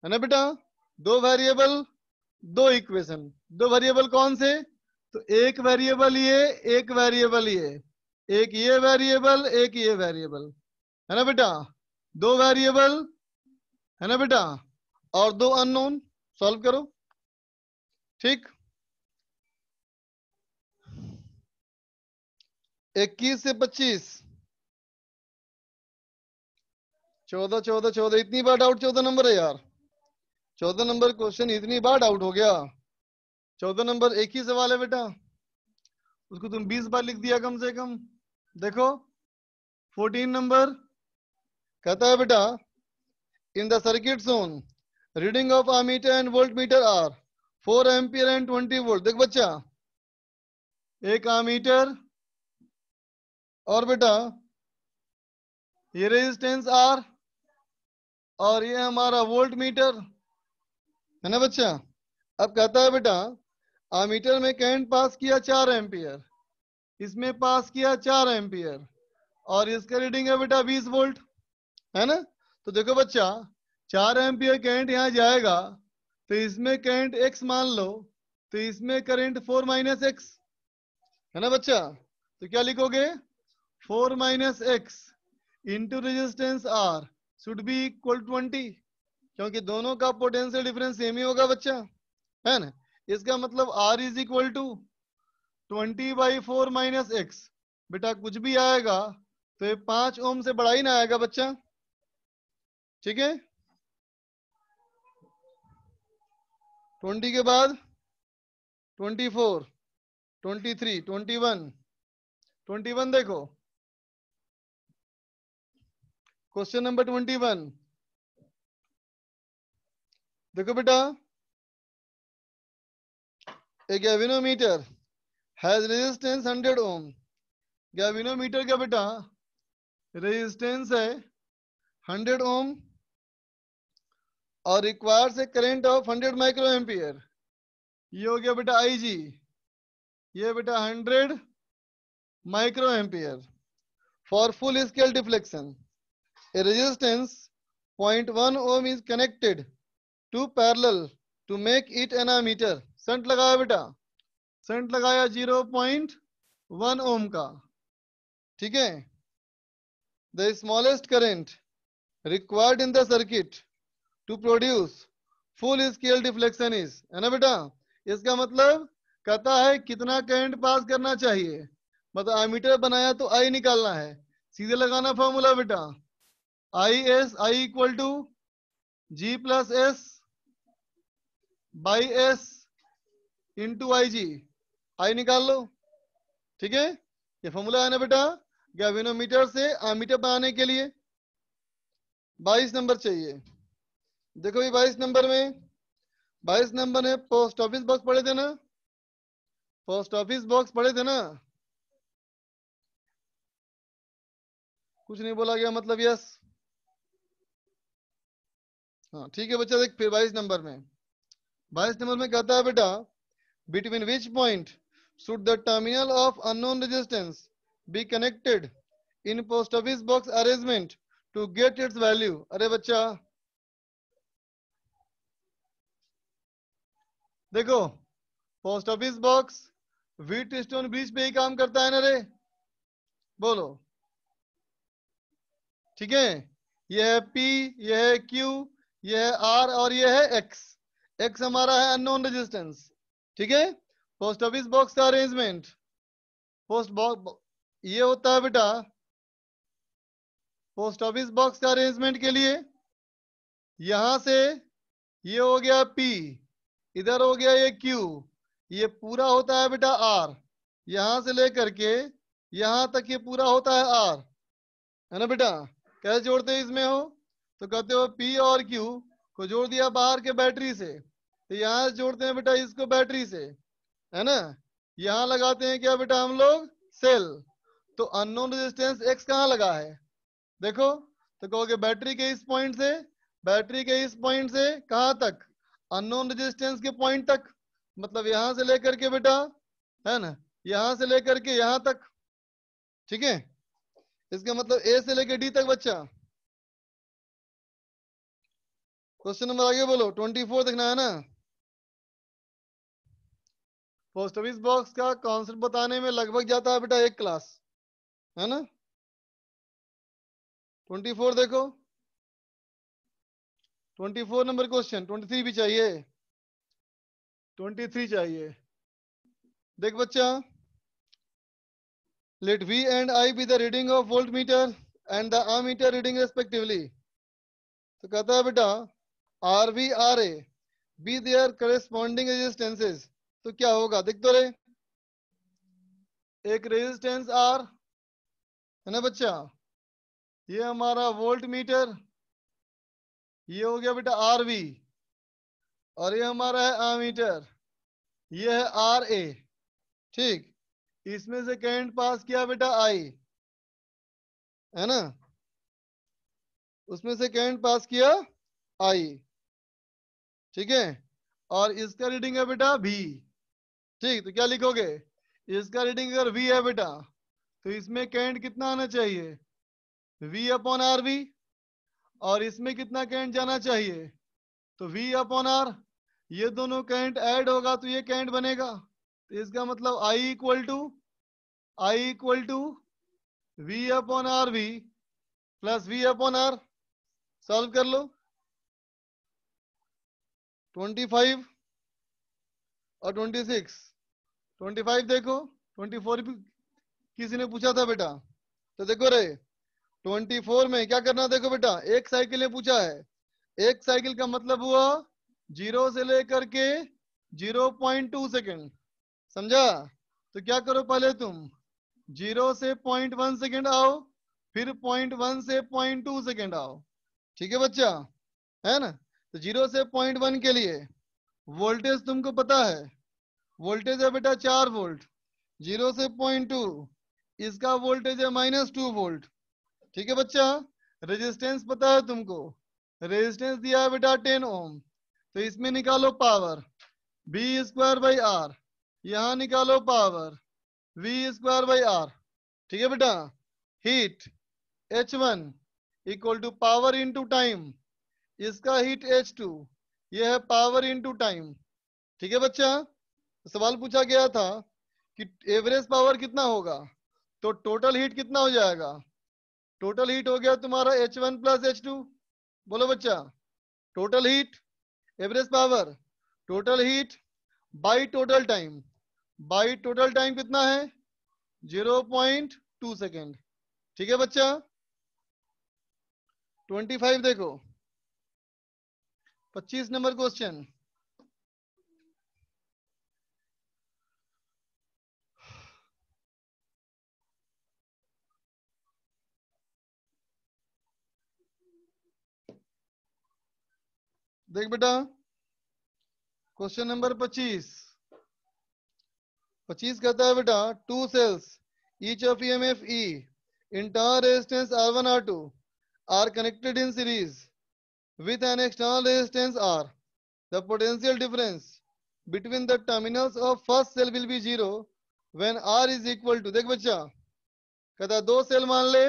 है ना बेटा दो वेरिएबल दो इक्वेशन दो वेरिएबल कौन से तो एक वेरिएबल ये एक वेरिएबल ये एक ये वेरिएबल एक ये वेरिएबल है ना बेटा दो वेरिएबल है ना बेटा और दो अननोन सॉल्व करो ठीक इक्कीस से पच्चीस चौदह चौदह चौदह इतनी बार डाउट चौदह नंबर है यार चौदह नंबर क्वेश्चन इतनी बार डाउट हो गया चौदह नंबर एक ही सवाल है बेटा उसको तुम बीस बार लिख दिया कम से कम देखो फोर्टीन नंबर कहता है बेटा in the circuit shown reading of आ and voltmeter are four ampere and twenty volt देख बच्चा एक आमीटर और बेटा ये रेजिस्टेंस आर और ये हमारा वोल्ट मीटर है ना बच्चा अब कहता है बेटा आमीटर में करंट पास किया चार एम्पियर इसमें पास किया चार एम्पियर और इसका रीडिंग है बेटा बीस वोल्ट है ना तो देखो बच्चा चार एम्पियर करंट यहाँ जाएगा तो इसमें करंट एक्स मान लो तो इसमें करंट फोर माइनस एक्स है ना बच्चा तो क्या लिखोगे four minus x into resistance r should be equal 20 क्योंकि दोनों का पोटेंशियल डिफरेंस सेम ही होगा बच्चा है ना इसका मतलब r is equal to twenty by four minus x बेटा कुछ भी आएगा तो ये पांच ओम से बड़ा ही ना आएगा बच्चा ठीक है ट्वेंटी के बाद twenty four twenty three twenty one twenty one देखो क्वेश्चन नंबर ट्वेंटी वन देखो बेटा एक galvanometer has resistance hundred ohm galvanometer क्या बेटा रेजिस्टेंस है हंड्रेड ओम और requires a current of hundred micro ampere ये हो गया बेटा आईजी ये बेटा hundred micro ampere for full scale deflection A resistance 0.1 ohm is connected to parallel to make it an ammeter. shunt lagaya beta shunt lagaya 0.1 ohm ka theek hai the smallest current required in the circuit to produce full scale deflection is है ना बेटा इसका मतलब कहता है कितना current pass करना चाहिए मतलब आमीटर बनाया तो आई निकालना है सीधे लगाना फॉर्मूला बेटा I S I equal to G plus S by S into I G I निकाल लो ठीक है ये फॉर्मूला है ना बेटा गैविनोमीटर से आमीटर बनाने के लिए बाईस नंबर चाहिए देखो ये बाईस नंबर में बाईस नंबर में पोस्ट ऑफिस बॉक्स पढ़े थे ना पोस्ट ऑफिस बॉक्स पढ़े थे ना कुछ नहीं बोला गया मतलब यस हाँ, ठीक है बच्चा देख फिर बाईस नंबर में बाईस नंबर में कहता है बेटा between which point should the terminal of unknown resistance be connected in post office box arrangement to get its value अरे बच्चा देखो post office box Wheatstone bridge पे ही काम करता है ना रे बोलो ठीक है यह है पी यह है क्यू ये है आर और ये है एक्स एक्स हमारा है अननोन रेजिस्टेंस ठीक है पोस्ट ऑफिस बॉक्स का अरेंजमेंट पोस्ट बॉक्स ये होता है बेटा पोस्ट ऑफिस बॉक्स का अरेंजमेंट के लिए यहां से ये हो गया पी इधर हो गया ये क्यू ये पूरा होता है बेटा आर यहां से लेकर के यहां तक ये पूरा होता है आर है ना बेटा कैसे जोड़ते इसमें हो तो कहते हो पी और क्यू को जोड़ दिया बाहर के बैटरी से तो यहाँ जोड़ते हैं बेटा इसको बैटरी से है ना यहाँ लगाते हैं क्या बेटा हम लोग सेल तो अननोन रेजिस्टेंस एक्स कहाँ लगा है देखो तो कहोगे बैटरी के इस पॉइंट से बैटरी के इस पॉइंट से कहा तक अननोन रेजिस्टेंस के पॉइंट तक मतलब यहां से लेकर के बेटा है ना यहां से लेकर के यहां तक ठीक है इसका मतलब ए से लेकर डी तक बच्चा क्वेश्चन नंबर आगे बोलो ट्वेंटी फोर देखना है ना पोस्ट ऑफिस बॉक्स का कॉन्सेप्ट बताने में लगभग जाता है बेटा एक क्लास है ना ट्वेंटी फोर देखो twenty four number question twenty three भी चाहिए ट्वेंटी थ्री चाहिए देख बच्चा let and I be the reading of reading meter and the ah meter reading respectively तो कहता है बेटा R R V A B their corresponding resistances तो क्या होगा देख दो तो रे एक रेजिस्टेंस आर है ना बच्चा ये हमारा वोल्ट मीटर ये हो गया बेटा आर वी और ये हमारा है मीटर ये है आर ए ठीक इसमें से करंट पास किया बेटा आई है ना उसमें से करंट पास किया आई ठीक है और इसका रीडिंग है बेटा भी ठीक तो क्या लिखोगे इसका रीडिंग अगर वी है बेटा तो इसमें कैंट कितना आना चाहिए वी अपॉन आर वी और इसमें कितना कैंट जाना चाहिए तो वी अपॉन आर ये दोनों कैंट ऐड होगा तो ये कैंट बनेगा तो इसका मतलब I equal to I equal to V upon R V plus V upon R solve कर लो ट्वेंटी फाइव और ट्वेंटी सिक्स ट्वेंटी फाइव देखो ट्वेंटी फोर भी किसी ने पूछा था बेटा तो देखो रे ट्वेंटी फोर में क्या करना देखो बेटा एक साइकिल ने पूछा है एक साइकिल का मतलब हुआ जीरो से लेकर के जीरो पॉइंट टू सेकेंड समझा तो क्या करो पहले तुम जीरो से पॉइंट वन सेकेंड आओ फिर पॉइंट वन से पॉइंट टू सेकेंड आओ ठीक है बच्चा है ना तो जीरो से पॉइंट वन के लिए वोल्टेज तुमको पता है वोल्टेज है बेटा चार वोल्ट जीरो से पॉइंट टू इसका वोल्टेज है माइनस टू वोल्ट ठीक है बच्चा रेजिस्टेंस पता है तुमको रेजिस्टेंस दिया है बेटा टेन ओम तो इसमें निकालो power B square by R यहाँ निकालो power V square by R ठीक है बेटा heat H one equal to power into time इसका हीट एच टू ये है पावर टू टाइम ठीक है बच्चा सवाल पूछा गया था कि एवरेज पावर कितना होगा तो टोटल हीट कितना हो जाएगा टोटल हीट हो गया तुम्हारा H one plus H two बोलो बच्चा total heat average power total heat by total time by total time कितना है जीरो पॉइंट टू सेकेंड ठीक है बच्चा ट्वेंटी फाइव देखो पच्चीस नंबर क्वेश्चन देख बेटा क्वेश्चन नंबर पच्चीस पच्चीस कहता है बेटा two cells each of E M F E inter resistance R one R two R connected in series with an external resistance R. The potential difference between the terminals of first cell will be zero when R is equal to dekh bachcha kada do cell maan le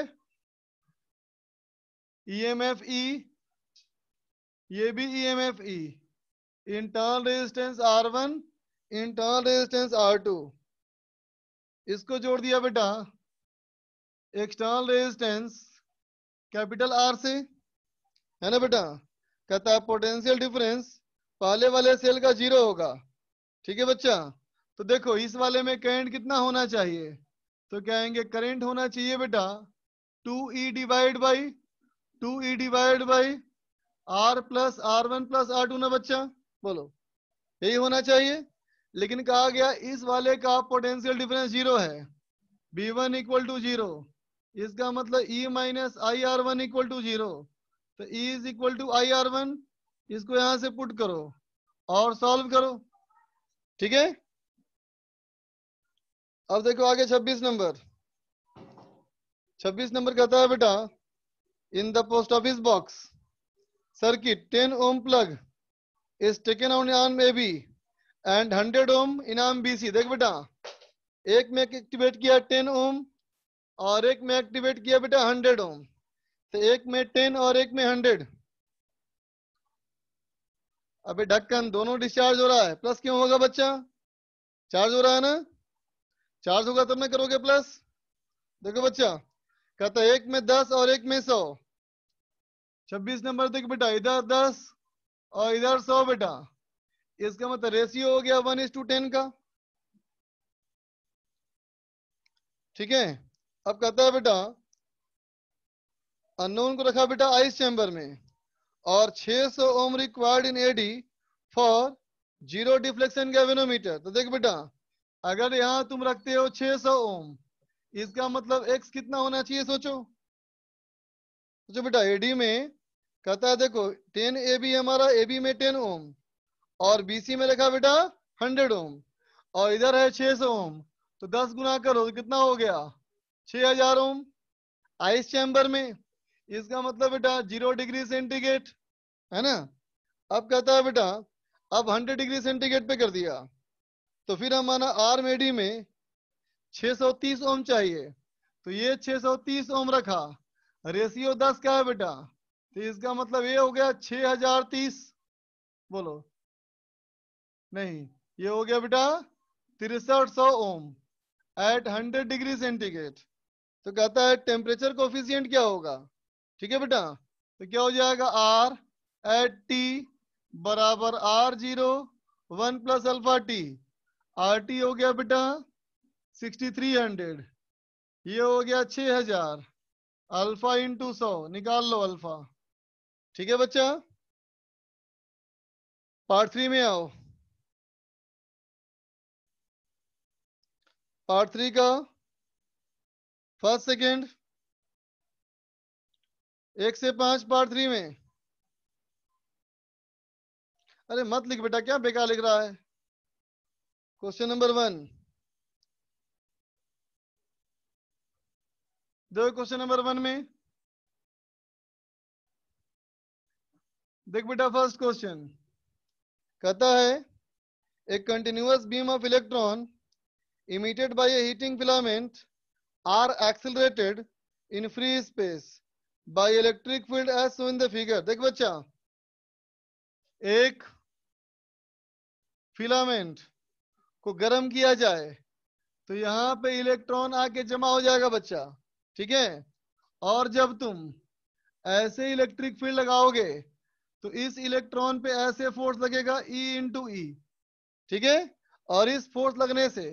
emf e ye bhi emf e internal resistance r1 internal resistance r2 R one internal resistance R two इसको जोड़ दिया बेटा external resistance capital R से है ना बेटा कहता है पोटेंशियल डिफरेंस पहले वाले सेल का जीरो होगा ठीक है बच्चा तो देखो इस वाले में करंट कितना होना चाहिए तो क्या आएंगे करंट होना चाहिए बेटा two E divide by two E divide by R plus R one plus R two ना बच्चा बोलो यही होना चाहिए लेकिन कहा गया इस वाले का पोटेंशियल डिफरेंस जीरो है B one equal to zero इसका मतलब E minus I R one equal to zero तो E is equal to I R one इसको यहां से पुट करो और सॉल्व करो ठीक है अब देखो आगे 26 नंबर 26 नंबर कहता है बेटा in the post office box circuit 10 ohm plug is taken on arm AB and 100 in in B C देख बेटा एक में एक्टिवेट किया 10 ओम और एक में एक्टिवेट किया बेटा 100 ओम तो एक में टेन और एक में हंड्रेड अबे ढक्कन दोनों डिस्चार्ज हो रहा है प्लस क्यों होगा बच्चा चार्ज हो रहा है ना चार्ज होगा तब ना करोगे प्लस देखो बच्चा कहता एक में दस और एक में सौ छब्बीस नंबर देख बेटा इधर दस और इधर सौ बेटा इसका मतलब रेशियो हो गया वन इज टू टेन का ठीक है अब कहता है बेटा अनोन को रखा बेटा आइस चैम्बर में और 600 सौ ohm required in AD for zero deflection galvanometer तो देख बेटा अगर यहाँ तुम रखते हो 600 सौ ओम इसका मतलब एक्स कितना होना चाहिए सोचो सोचो बेटा एडी में कहता है देखो 10 ए बी हमारा ए बी में 10 ओम और बीसी में रखा बेटा 100 ओम और इधर है 600 सौ ओम तो 10 गुना करो तो कितना हो गया 6000 ओम आइस चैम्बर में इसका मतलब बेटा जीरो डिग्री सेंटीग्रेड है ना अब कहता है बेटा अब हंड्रेड डिग्री सेंटीग्रेड पे कर दिया तो फिर हमारा आर मेडी में 630 ओम चाहिए तो ये 630 ओम रखा रेशियो 10 का है बेटा तो इसका मतलब ये हो गया 6030 बोलो नहीं ये हो गया बेटा तिरसठ सौ ओम एट 100 डिग्री सेंटीग्रेड तो कहता है टेम्परेचर कोफिशियंट क्या होगा ठीक है बेटा तो क्या हो जाएगा आर एट टी बराबर R zero one plus alpha T R T हो गया बेटा सिक्सटी थ्री हंड्रेड ये हो गया छ हजार अल्फा इंटू सौ निकाल लो अल्फा ठीक है बच्चा पार्ट थ्री में आओ पार्ट थ्री का फर्स्ट सेकेंड एक से पांच पार्ट थ्री में अरे मत लिख बेटा क्या बेकार लिख रहा है क्वेश्चन नंबर वन दो क्वेश्चन नंबर वन में देख बेटा फर्स्ट क्वेश्चन कहता है एक continuous beam of electron emitted by a heating filament are accelerated in free space by electric field as so in the figure देख बच्चा एक फिलामेंट को गर्म किया जाए तो यहां पे इलेक्ट्रॉन आके जमा हो जाएगा बच्चा ठीक है और जब तुम ऐसे इलेक्ट्रिक फील्ड लगाओगे तो इस इलेक्ट्रॉन पे ऐसे फोर्स लगेगा E इंटू ई e, ठीक है और इस फोर्स लगने से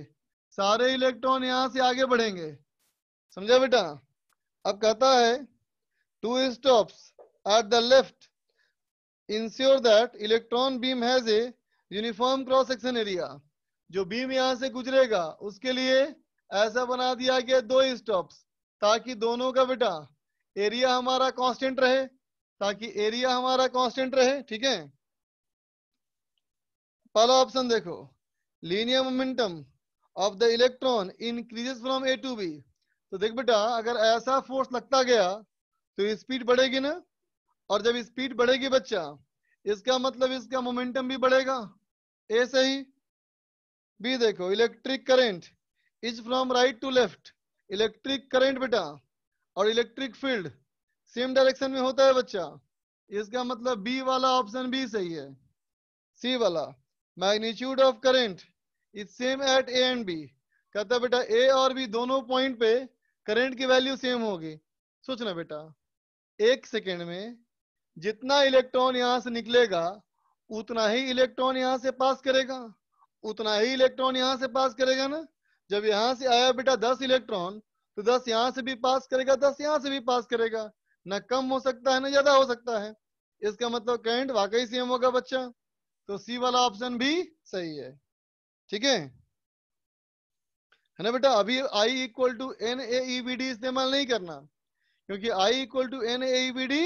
सारे इलेक्ट्रॉन यहां से आगे बढ़ेंगे समझा बेटा अब कहता है two stops at the left ensure that electron beam has a uniform cross section area जो बीम यहां से गुजरेगा उसके लिए ऐसा बना दिया गया दो स्टॉप्स ताकि दोनों का बेटा एरिया हमारा कांस्टेंट रहे ताकि एरिया हमारा कांस्टेंट रहे ठीक है पहला ऑप्शन देखो linear momentum of the electron increases from A to B तो देख बेटा अगर ऐसा फोर्स लगता गया तो स्पीड बढ़ेगी ना और जब स्पीड बढ़ेगी बच्चा इसका मतलब इसका मोमेंटम भी बढ़ेगा ए सही बी देखो electric current is from right to left electric current बेटा और इलेक्ट्रिक फील्ड सेम डायरेक्शन में होता है बच्चा इसका मतलब बी वाला ऑप्शन बी सही है सी वाला magnitude of current is same at A and B कहता बेटा ए और बी दोनों पॉइंट पे करंट की वैल्यू सेम होगी सोचना बेटा एक सेकेंड में जितना इलेक्ट्रॉन यहां से निकलेगा उतना ही इलेक्ट्रॉन यहां से पास करेगा उतना ही इलेक्ट्रॉन यहां से पास करेगा ना जब यहां से आया बेटा दस इलेक्ट्रॉन तो दस यहां से भी पास करेगा दस यहां से भी पास करेगा ना कम हो सकता है ना ज्यादा हो सकता है इसका मतलब करंट वाकई सेम होगा बच्चा तो सी वाला ऑप्शन भी सही है ठीक है है ना बेटा अभी I equal to N A B D इस्तेमाल नहीं करना क्योंकि I equal to N ABD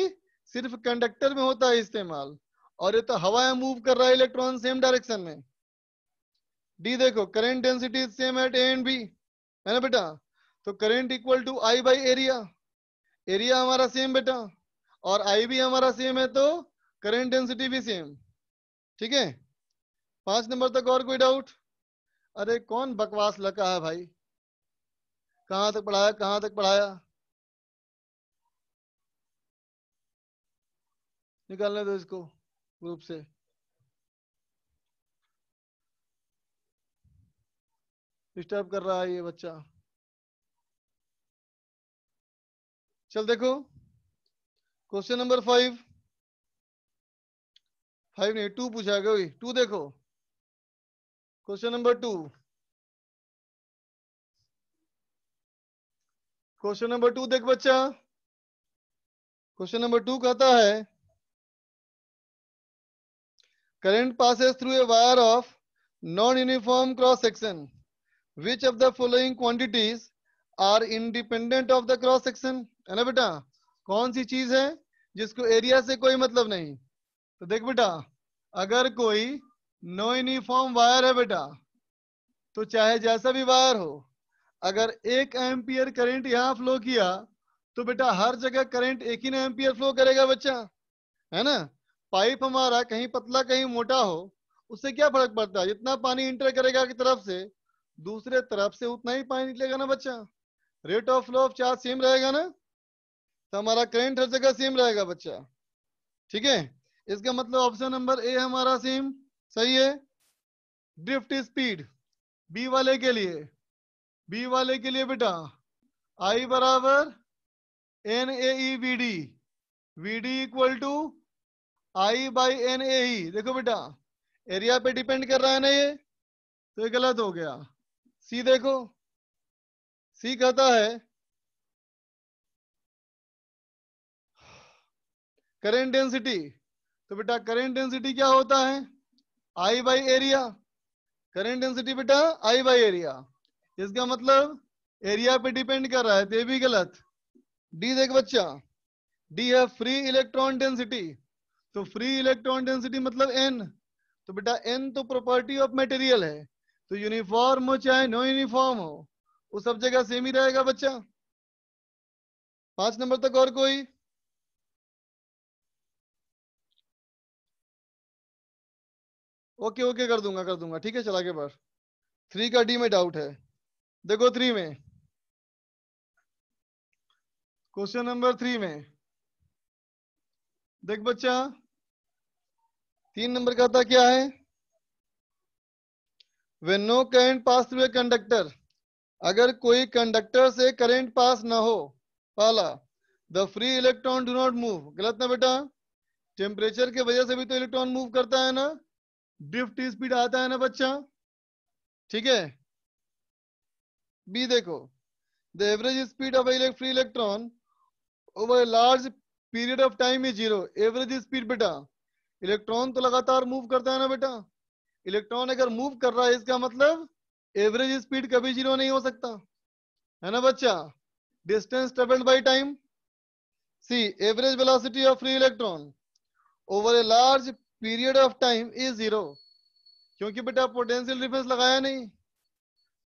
सिर्फ कंडक्टर में होता है इस्तेमाल और ये तो हवाएं मूव कर रहा है इलेक्ट्रॉन सेम डायरेक्शन में डी देखो current density same at A and B है ना बेटा तो current equal to I by area area हमारा सेम बेटा और आई भी हमारा सेम है तो करेंट डेंसिटी भी सेम ठीक है पांच नंबर तक और कोई डाउट अरे कौन बकवास लगा है भाई कहाँ तक पढ़ाया कहाँ तक पढ़ाया निकालने दो इसको ग्रुप से डिस्टर्ब कर रहा है ये बच्चा चल देखो क्वेश्चन नंबर फाइव फाइव नहीं टू पूछा गया वही टू देखो question number two question number two देख बच्चा क्वेश्चन नंबर टू कहता है current passes through a wire of non-uniform cross section which of the following quantities are independent of the cross section है ना बेटा कौन सी चीज है जिसको एरिया से कोई मतलब नहीं तो देख बेटा अगर कोई नो यूनिफॉर्म वायर है बेटा तो चाहे जैसा भी वायर हो अगर एक एम्पियर करंट यहाँ फ्लो किया तो बेटा हर जगह करंट एक ही एम्पियर फ्लो करेगा बच्चा है ना पाइप हमारा कहीं पतला कहीं मोटा हो उससे क्या फर्क पड़ता है जितना पानी इंटर करेगा की तरफ से दूसरे तरफ से उतना ही पानी निकलेगा ना बच्चा rate of flow of charge same रहेगा ना तो हमारा करेंट हर जगह सेम रहेगा बच्चा ठीक है इसका मतलब ऑप्शन नंबर ए हमारा सेम सही है ड्रिफ्ट स्पीड बी वाले के लिए बी वाले के लिए बेटा आई बराबर N A B D V D equal to I by N A ही देखो बेटा एरिया पे डिपेंड कर रहा है ना ये तो ये गलत हो गया सी देखो सी कहता है करेंट डेंसिटी तो बेटा करेंट डेंसिटी क्या होता है I by area current density बेटा आई बाई एरिया इसका मतलब एरिया पे डिपेंड कर रहा है तो ये भी गलत डी देख बच्चा डी है फ्री इलेक्ट्रॉन डेंसिटी तो फ्री इलेक्ट्रॉन डेंसिटी मतलब एन तो बेटा एन तो प्रॉपर्टी ऑफ मटेरियल है तो यूनिफॉर्म हो चाहे नो यूनिफॉर्म हो वो सब जगह सेम ही रहेगा बच्चा पांच नंबर तक और कोई ओके ओके कर दूंगा कर दूंगा ठीक है चला के बार थ्री का डी में डाउट है देखो थ्री में क्वेश्चन नंबर थ्री में देख बच्चा तीन नंबर का था क्या है वे no current pass through a conductor अगर कोई कंडक्टर से करेंट पास ना हो पहला the free electron do not move गलत ना बेटा टेम्परेचर के वजह से भी तो इलेक्ट्रॉन मूव करता है ना ड्रिफ्ट स्पीड आता है ना बच्चा ठीक है बी देखो the average speed of free electron over large period of time is zero average speed बेटा इलेक्ट्रॉन तो लगातार मूव करता है ना बेटा इलेक्ट्रॉन अगर मूव कर रहा है इसका मतलब एवरेज स्पीड कभी जीरो नहीं हो सकता है ना बच्चा distance travelled by time C average velocity of free electron over a large period of time is zero क्योंकि बेटा पोटेंशियल डिफरेंस लगाया नहीं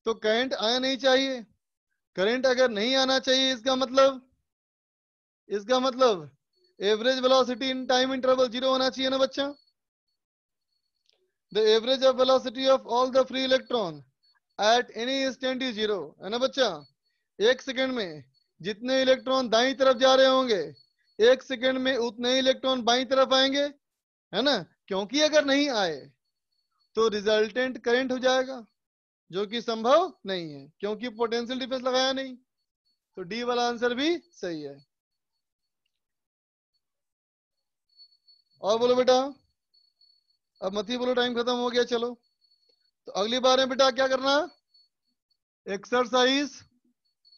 तो करंट आया नहीं चाहिए करंट अगर नहीं आना चाहिए इसका मतलब इसका मतलब average velocity in time interval zero होना चाहिए ना बच्चा the average of velocity of all the free electron at any instant is zero है ना बच्चा एक सेकंड में जितने इलेक्ट्रॉन दाई तरफ जा रहे होंगे एक सेकंड में उतने इलेक्ट्रॉन बाई तरफ आएंगे है ना क्योंकि अगर नहीं आए तो रिजल्टेंट करंट हो जाएगा जो कि संभव नहीं है क्योंकि पोटेंशियल डिफरेंस लगाया नहीं तो डी वाला आंसर भी सही है और बोलो बेटा अब मत ही बोलो टाइम खत्म हो गया चलो तो अगली बार में बेटा क्या करना एक्सरसाइज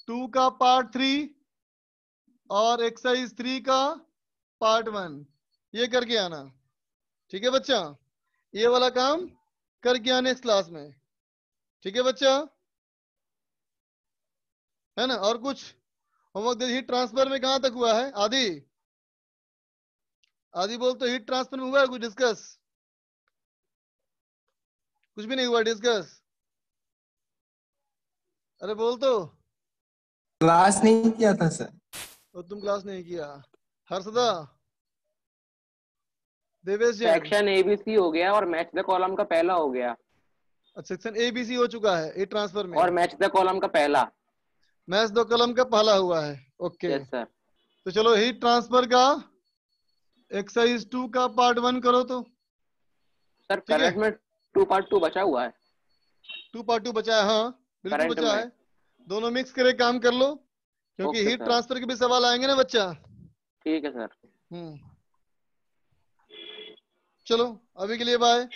टू का पार्ट थ्री और एक्सरसाइज थ्री का पार्ट वन ये करके आना ठीक है बच्चा ये वाला काम करके आने इस क्लास में ठीक है बच्चा है ना और कुछ होमवर्क देखिए ट्रांसफर में कहां तक हुआ है आदि आदि बोल तो हीट ट्रांसफर में हुआ है कुछ डिस्कस कुछ भी नहीं हुआ डिस्कस अरे बोल तो क्लास नहीं किया था सर तो तुम क्लास नहीं किया हर्षदा देवेश जी सेक्शन एबीसी हो गया और मैच द कॉलम का पहला हो गया सेक्शन अच्छा, एबीसी हो चुका है हीट ट्रांसफर में और मैच द कॉलम का पहला मैच द कॉलम का पहला हुआ है ओके okay. yes, तो चलो हीट ट्रांसफर का एक्सरसाइज टू का पार्ट वन करो तो सर करंट में टू पार्ट टू बचा हुआ है टू पार्ट टू बचा है हाँ बिल्कुल बचा है दोनों मिक्स करके काम कर लो क्योंकि हीट ट्रांसफर के भी सवाल आएंगे ना बच्चा ठीक है सर हम्म चलो अभी के लिए बाय